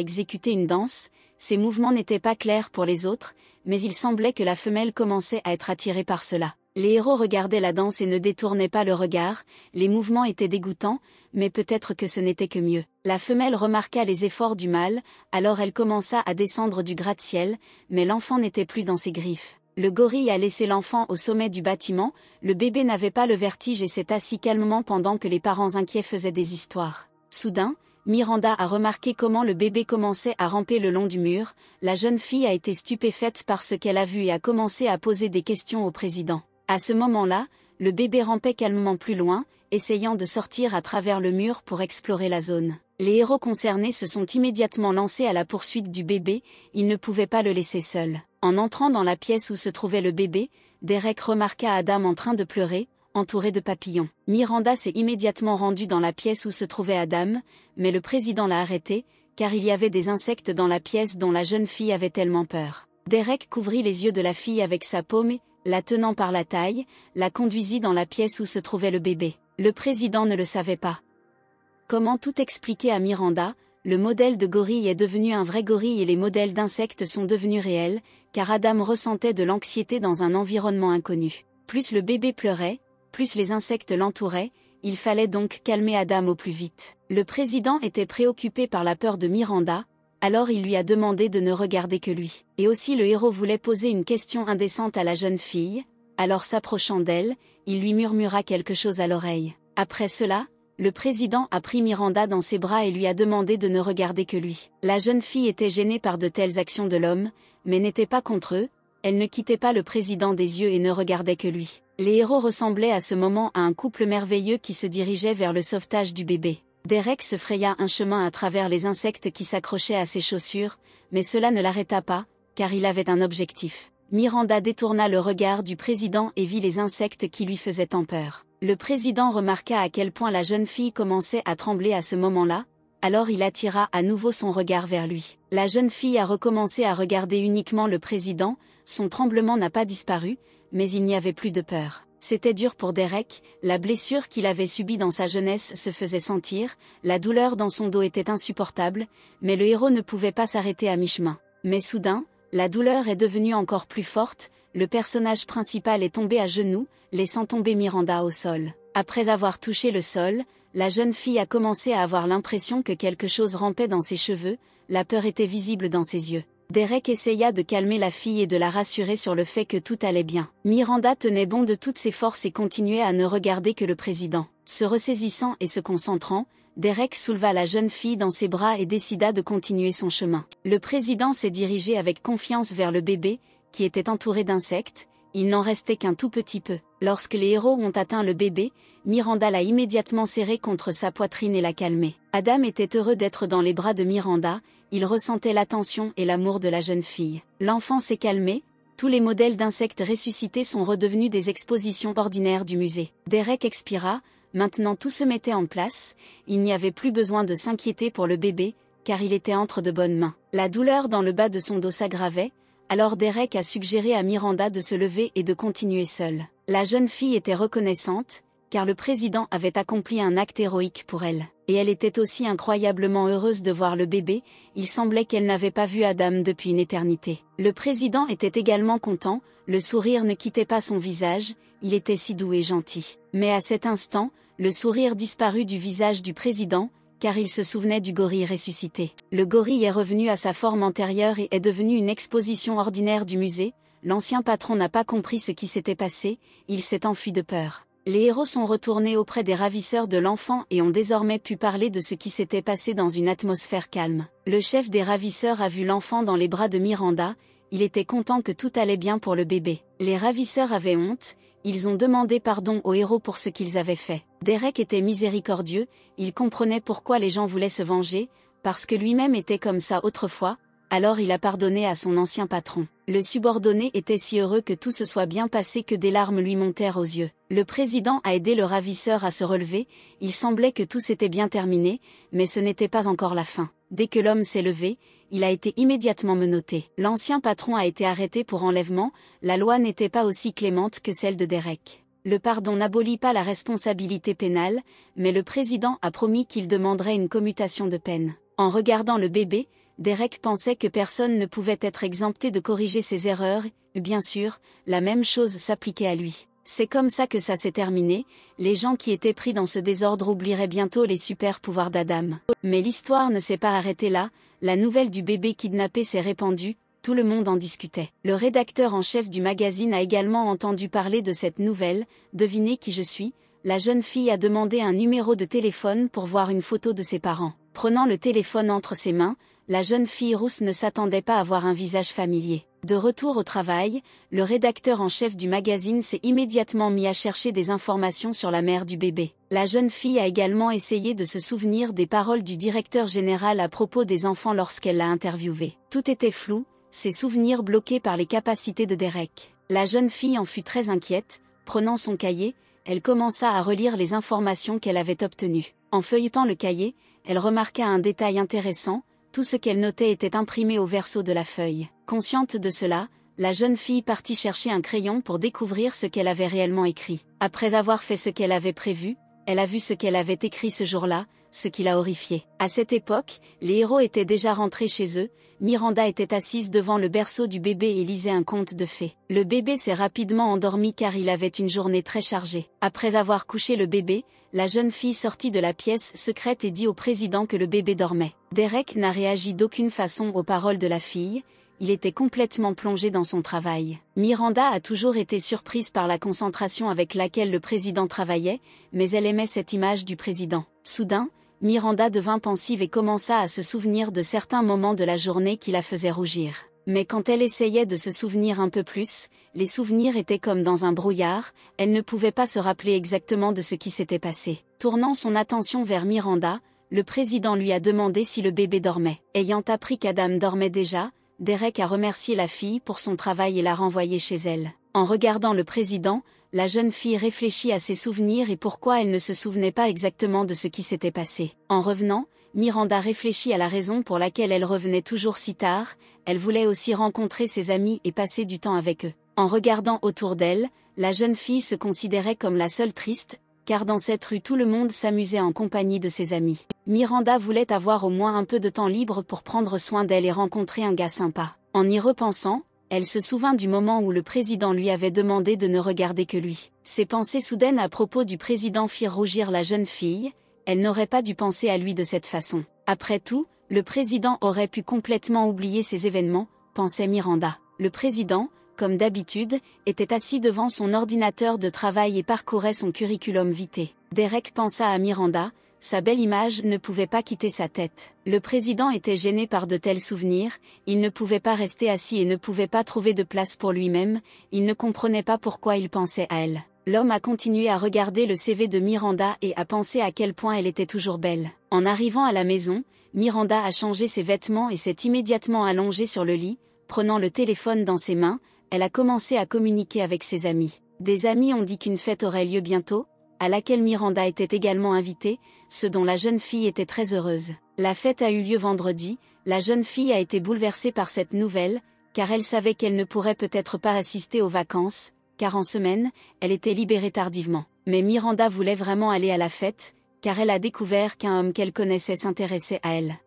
exécuter une danse, ses mouvements n'étaient pas clairs pour les autres, mais il semblait que la femelle commençait à être attirée par cela. Les héros regardaient la danse et ne détournaient pas le regard, les mouvements étaient dégoûtants, mais peut-être que ce n'était que mieux. La femelle remarqua les efforts du mâle, alors elle commença à descendre du gratte-ciel, mais l'enfant n'était plus dans ses griffes. Le gorille a laissé l'enfant au sommet du bâtiment, le bébé n'avait pas le vertige et s'est assis calmement pendant que les parents inquiets faisaient des histoires. Soudain, Miranda a remarqué comment le bébé commençait à ramper le long du mur, la jeune fille a été stupéfaite par ce qu'elle a vu et a commencé à poser des questions au président. À ce moment-là, le bébé rampait calmement plus loin, essayant de sortir à travers le mur pour explorer la zone. Les héros concernés se sont immédiatement lancés à la poursuite du bébé, ils ne pouvaient pas le laisser seul. En entrant dans la pièce où se trouvait le bébé, Derek remarqua Adam en train de pleurer, entouré de papillons. Miranda s'est immédiatement rendue dans la pièce où se trouvait Adam, mais le président l'a arrêté, car il y avait des insectes dans la pièce dont la jeune fille avait tellement peur. Derek couvrit les yeux de la fille avec sa paume, la tenant par la taille, la conduisit dans la pièce où se trouvait le bébé. Le président ne le savait pas. Comment tout expliquer à Miranda, le modèle de gorille est devenu un vrai gorille et les modèles d'insectes sont devenus réels, car Adam ressentait de l'anxiété dans un environnement inconnu. Plus le bébé pleurait, plus les insectes l'entouraient, il fallait donc calmer Adam au plus vite. Le président était préoccupé par la peur de Miranda, alors il lui a demandé de ne regarder que lui. Et aussi le héros voulait poser une question indécente à la jeune fille, alors s'approchant d'elle, il lui murmura quelque chose à l'oreille. Après cela, le président a pris Miranda dans ses bras et lui a demandé de ne regarder que lui. La jeune fille était gênée par de telles actions de l'homme, mais n'était pas contre eux, elle ne quittait pas le président des yeux et ne regardait que lui. Les héros ressemblaient à ce moment à un couple merveilleux qui se dirigeait vers le sauvetage du bébé. Derek se fraya un chemin à travers les insectes qui s'accrochaient à ses chaussures, mais cela ne l'arrêta pas, car il avait un objectif. Miranda détourna le regard du président et vit les insectes qui lui faisaient en peur. Le président remarqua à quel point la jeune fille commençait à trembler à ce moment-là, alors il attira à nouveau son regard vers lui. La jeune fille a recommencé à regarder uniquement le président, son tremblement n'a pas disparu, mais il n'y avait plus de peur. C'était dur pour Derek, la blessure qu'il avait subie dans sa jeunesse se faisait sentir, la douleur dans son dos était insupportable, mais le héros ne pouvait pas s'arrêter à mi-chemin. Mais soudain, la douleur est devenue encore plus forte, le personnage principal est tombé à genoux, laissant tomber Miranda au sol. Après avoir touché le sol, la jeune fille a commencé à avoir l'impression que quelque chose rampait dans ses cheveux, la peur était visible dans ses yeux. Derek essaya de calmer la fille et de la rassurer sur le fait que tout allait bien. Miranda tenait bon de toutes ses forces et continuait à ne regarder que le président. Se ressaisissant et se concentrant, Derek souleva la jeune fille dans ses bras et décida de continuer son chemin. Le président s'est dirigé avec confiance vers le bébé, qui était entouré d'insectes, il n'en restait qu'un tout petit peu. Lorsque les héros ont atteint le bébé, Miranda l'a immédiatement serré contre sa poitrine et l'a calmé. Adam était heureux d'être dans les bras de Miranda, il ressentait l'attention et l'amour de la jeune fille. L'enfant s'est calmé, tous les modèles d'insectes ressuscités sont redevenus des expositions ordinaires du musée. Derek expira, maintenant tout se mettait en place, il n'y avait plus besoin de s'inquiéter pour le bébé, car il était entre de bonnes mains. La douleur dans le bas de son dos s'aggravait, alors Derek a suggéré à Miranda de se lever et de continuer seule. La jeune fille était reconnaissante, car le président avait accompli un acte héroïque pour elle. Et elle était aussi incroyablement heureuse de voir le bébé, il semblait qu'elle n'avait pas vu Adam depuis une éternité. Le président était également content, le sourire ne quittait pas son visage, il était si doux et gentil. Mais à cet instant, le sourire disparut du visage du président, car il se souvenait du gorille ressuscité. Le gorille est revenu à sa forme antérieure et est devenu une exposition ordinaire du musée, l'ancien patron n'a pas compris ce qui s'était passé, il s'est enfui de peur. Les héros sont retournés auprès des ravisseurs de l'enfant et ont désormais pu parler de ce qui s'était passé dans une atmosphère calme. Le chef des ravisseurs a vu l'enfant dans les bras de Miranda, il était content que tout allait bien pour le bébé. Les ravisseurs avaient honte, ils ont demandé pardon aux héros pour ce qu'ils avaient fait. Derek était miséricordieux, il comprenait pourquoi les gens voulaient se venger, parce que lui-même était comme ça autrefois, alors il a pardonné à son ancien patron. Le subordonné était si heureux que tout se soit bien passé que des larmes lui montèrent aux yeux. Le président a aidé le ravisseur à se relever, il semblait que tout s'était bien terminé, mais ce n'était pas encore la fin. Dès que l'homme s'est levé, il a été immédiatement menotté. L'ancien patron a été arrêté pour enlèvement, la loi n'était pas aussi clémente que celle de Derek. Le pardon n'abolit pas la responsabilité pénale, mais le président a promis qu'il demanderait une commutation de peine. En regardant le bébé, Derek pensait que personne ne pouvait être exempté de corriger ses erreurs, bien sûr, la même chose s'appliquait à lui. C'est comme ça que ça s'est terminé, les gens qui étaient pris dans ce désordre oublieraient bientôt les super pouvoirs d'Adam. Mais l'histoire ne s'est pas arrêtée là, la nouvelle du bébé kidnappé s'est répandue, tout le monde en discutait. Le rédacteur en chef du magazine a également entendu parler de cette nouvelle, devinez qui je suis, la jeune fille a demandé un numéro de téléphone pour voir une photo de ses parents. Prenant le téléphone entre ses mains, la jeune fille rousse ne s'attendait pas à voir un visage familier. De retour au travail, le rédacteur en chef du magazine s'est immédiatement mis à chercher des informations sur la mère du bébé. La jeune fille a également essayé de se souvenir des paroles du directeur général à propos des enfants lorsqu'elle l'a interviewé. Tout était flou, ses souvenirs bloqués par les capacités de Derek. La jeune fille en fut très inquiète, prenant son cahier, elle commença à relire les informations qu'elle avait obtenues. En feuilletant le cahier, elle remarqua un détail intéressant, tout ce qu'elle notait était imprimé au verso de la feuille. Consciente de cela, la jeune fille partit chercher un crayon pour découvrir ce qu'elle avait réellement écrit. Après avoir fait ce qu'elle avait prévu, elle a vu ce qu'elle avait écrit ce jour-là, ce qui l'a horrifiée. À cette époque, les héros étaient déjà rentrés chez eux, Miranda était assise devant le berceau du bébé et lisait un conte de fées. Le bébé s'est rapidement endormi car il avait une journée très chargée. Après avoir couché le bébé, la jeune fille sortit de la pièce secrète et dit au président que le bébé dormait. Derek n'a réagi d'aucune façon aux paroles de la fille, il était complètement plongé dans son travail. Miranda a toujours été surprise par la concentration avec laquelle le président travaillait, mais elle aimait cette image du président. Soudain, Miranda devint pensive et commença à se souvenir de certains moments de la journée qui la faisaient rougir. Mais quand elle essayait de se souvenir un peu plus, les souvenirs étaient comme dans un brouillard, elle ne pouvait pas se rappeler exactement de ce qui s'était passé. Tournant son attention vers Miranda, le président lui a demandé si le bébé dormait. Ayant appris qu'Adam dormait déjà, Derek a remercié la fille pour son travail et l'a renvoyée chez elle. En regardant le président, la jeune fille réfléchit à ses souvenirs et pourquoi elle ne se souvenait pas exactement de ce qui s'était passé. En revenant, Miranda réfléchit à la raison pour laquelle elle revenait toujours si tard, elle voulait aussi rencontrer ses amis et passer du temps avec eux. En regardant autour d'elle, la jeune fille se considérait comme la seule triste, car dans cette rue tout le monde s'amusait en compagnie de ses amis. Miranda voulait avoir au moins un peu de temps libre pour prendre soin d'elle et rencontrer un gars sympa. En y repensant, elle se souvint du moment où le président lui avait demandé de ne regarder que lui. Ses pensées soudaines à propos du président firent rougir la jeune fille, elle n'aurait pas dû penser à lui de cette façon. Après tout, le président aurait pu complètement oublier ces événements, pensait Miranda. Le président, comme d'habitude, était assis devant son ordinateur de travail et parcourait son curriculum vitae. Derek pensa à Miranda, sa belle image ne pouvait pas quitter sa tête. Le président était gêné par de tels souvenirs, il ne pouvait pas rester assis et ne pouvait pas trouver de place pour lui-même, il ne comprenait pas pourquoi il pensait à elle. L'homme a continué à regarder le CV de Miranda et à penser à quel point elle était toujours belle. En arrivant à la maison, Miranda a changé ses vêtements et s'est immédiatement allongée sur le lit, prenant le téléphone dans ses mains, elle a commencé à communiquer avec ses amis. Des amis ont dit qu'une fête aurait lieu bientôt, à laquelle Miranda était également invitée, ce dont la jeune fille était très heureuse. La fête a eu lieu vendredi, la jeune fille a été bouleversée par cette nouvelle, car elle savait qu'elle ne pourrait peut-être pas assister aux vacances, car en semaine, elle était libérée tardivement. Mais Miranda voulait vraiment aller à la fête, car elle a découvert qu'un homme qu'elle connaissait s'intéressait à elle.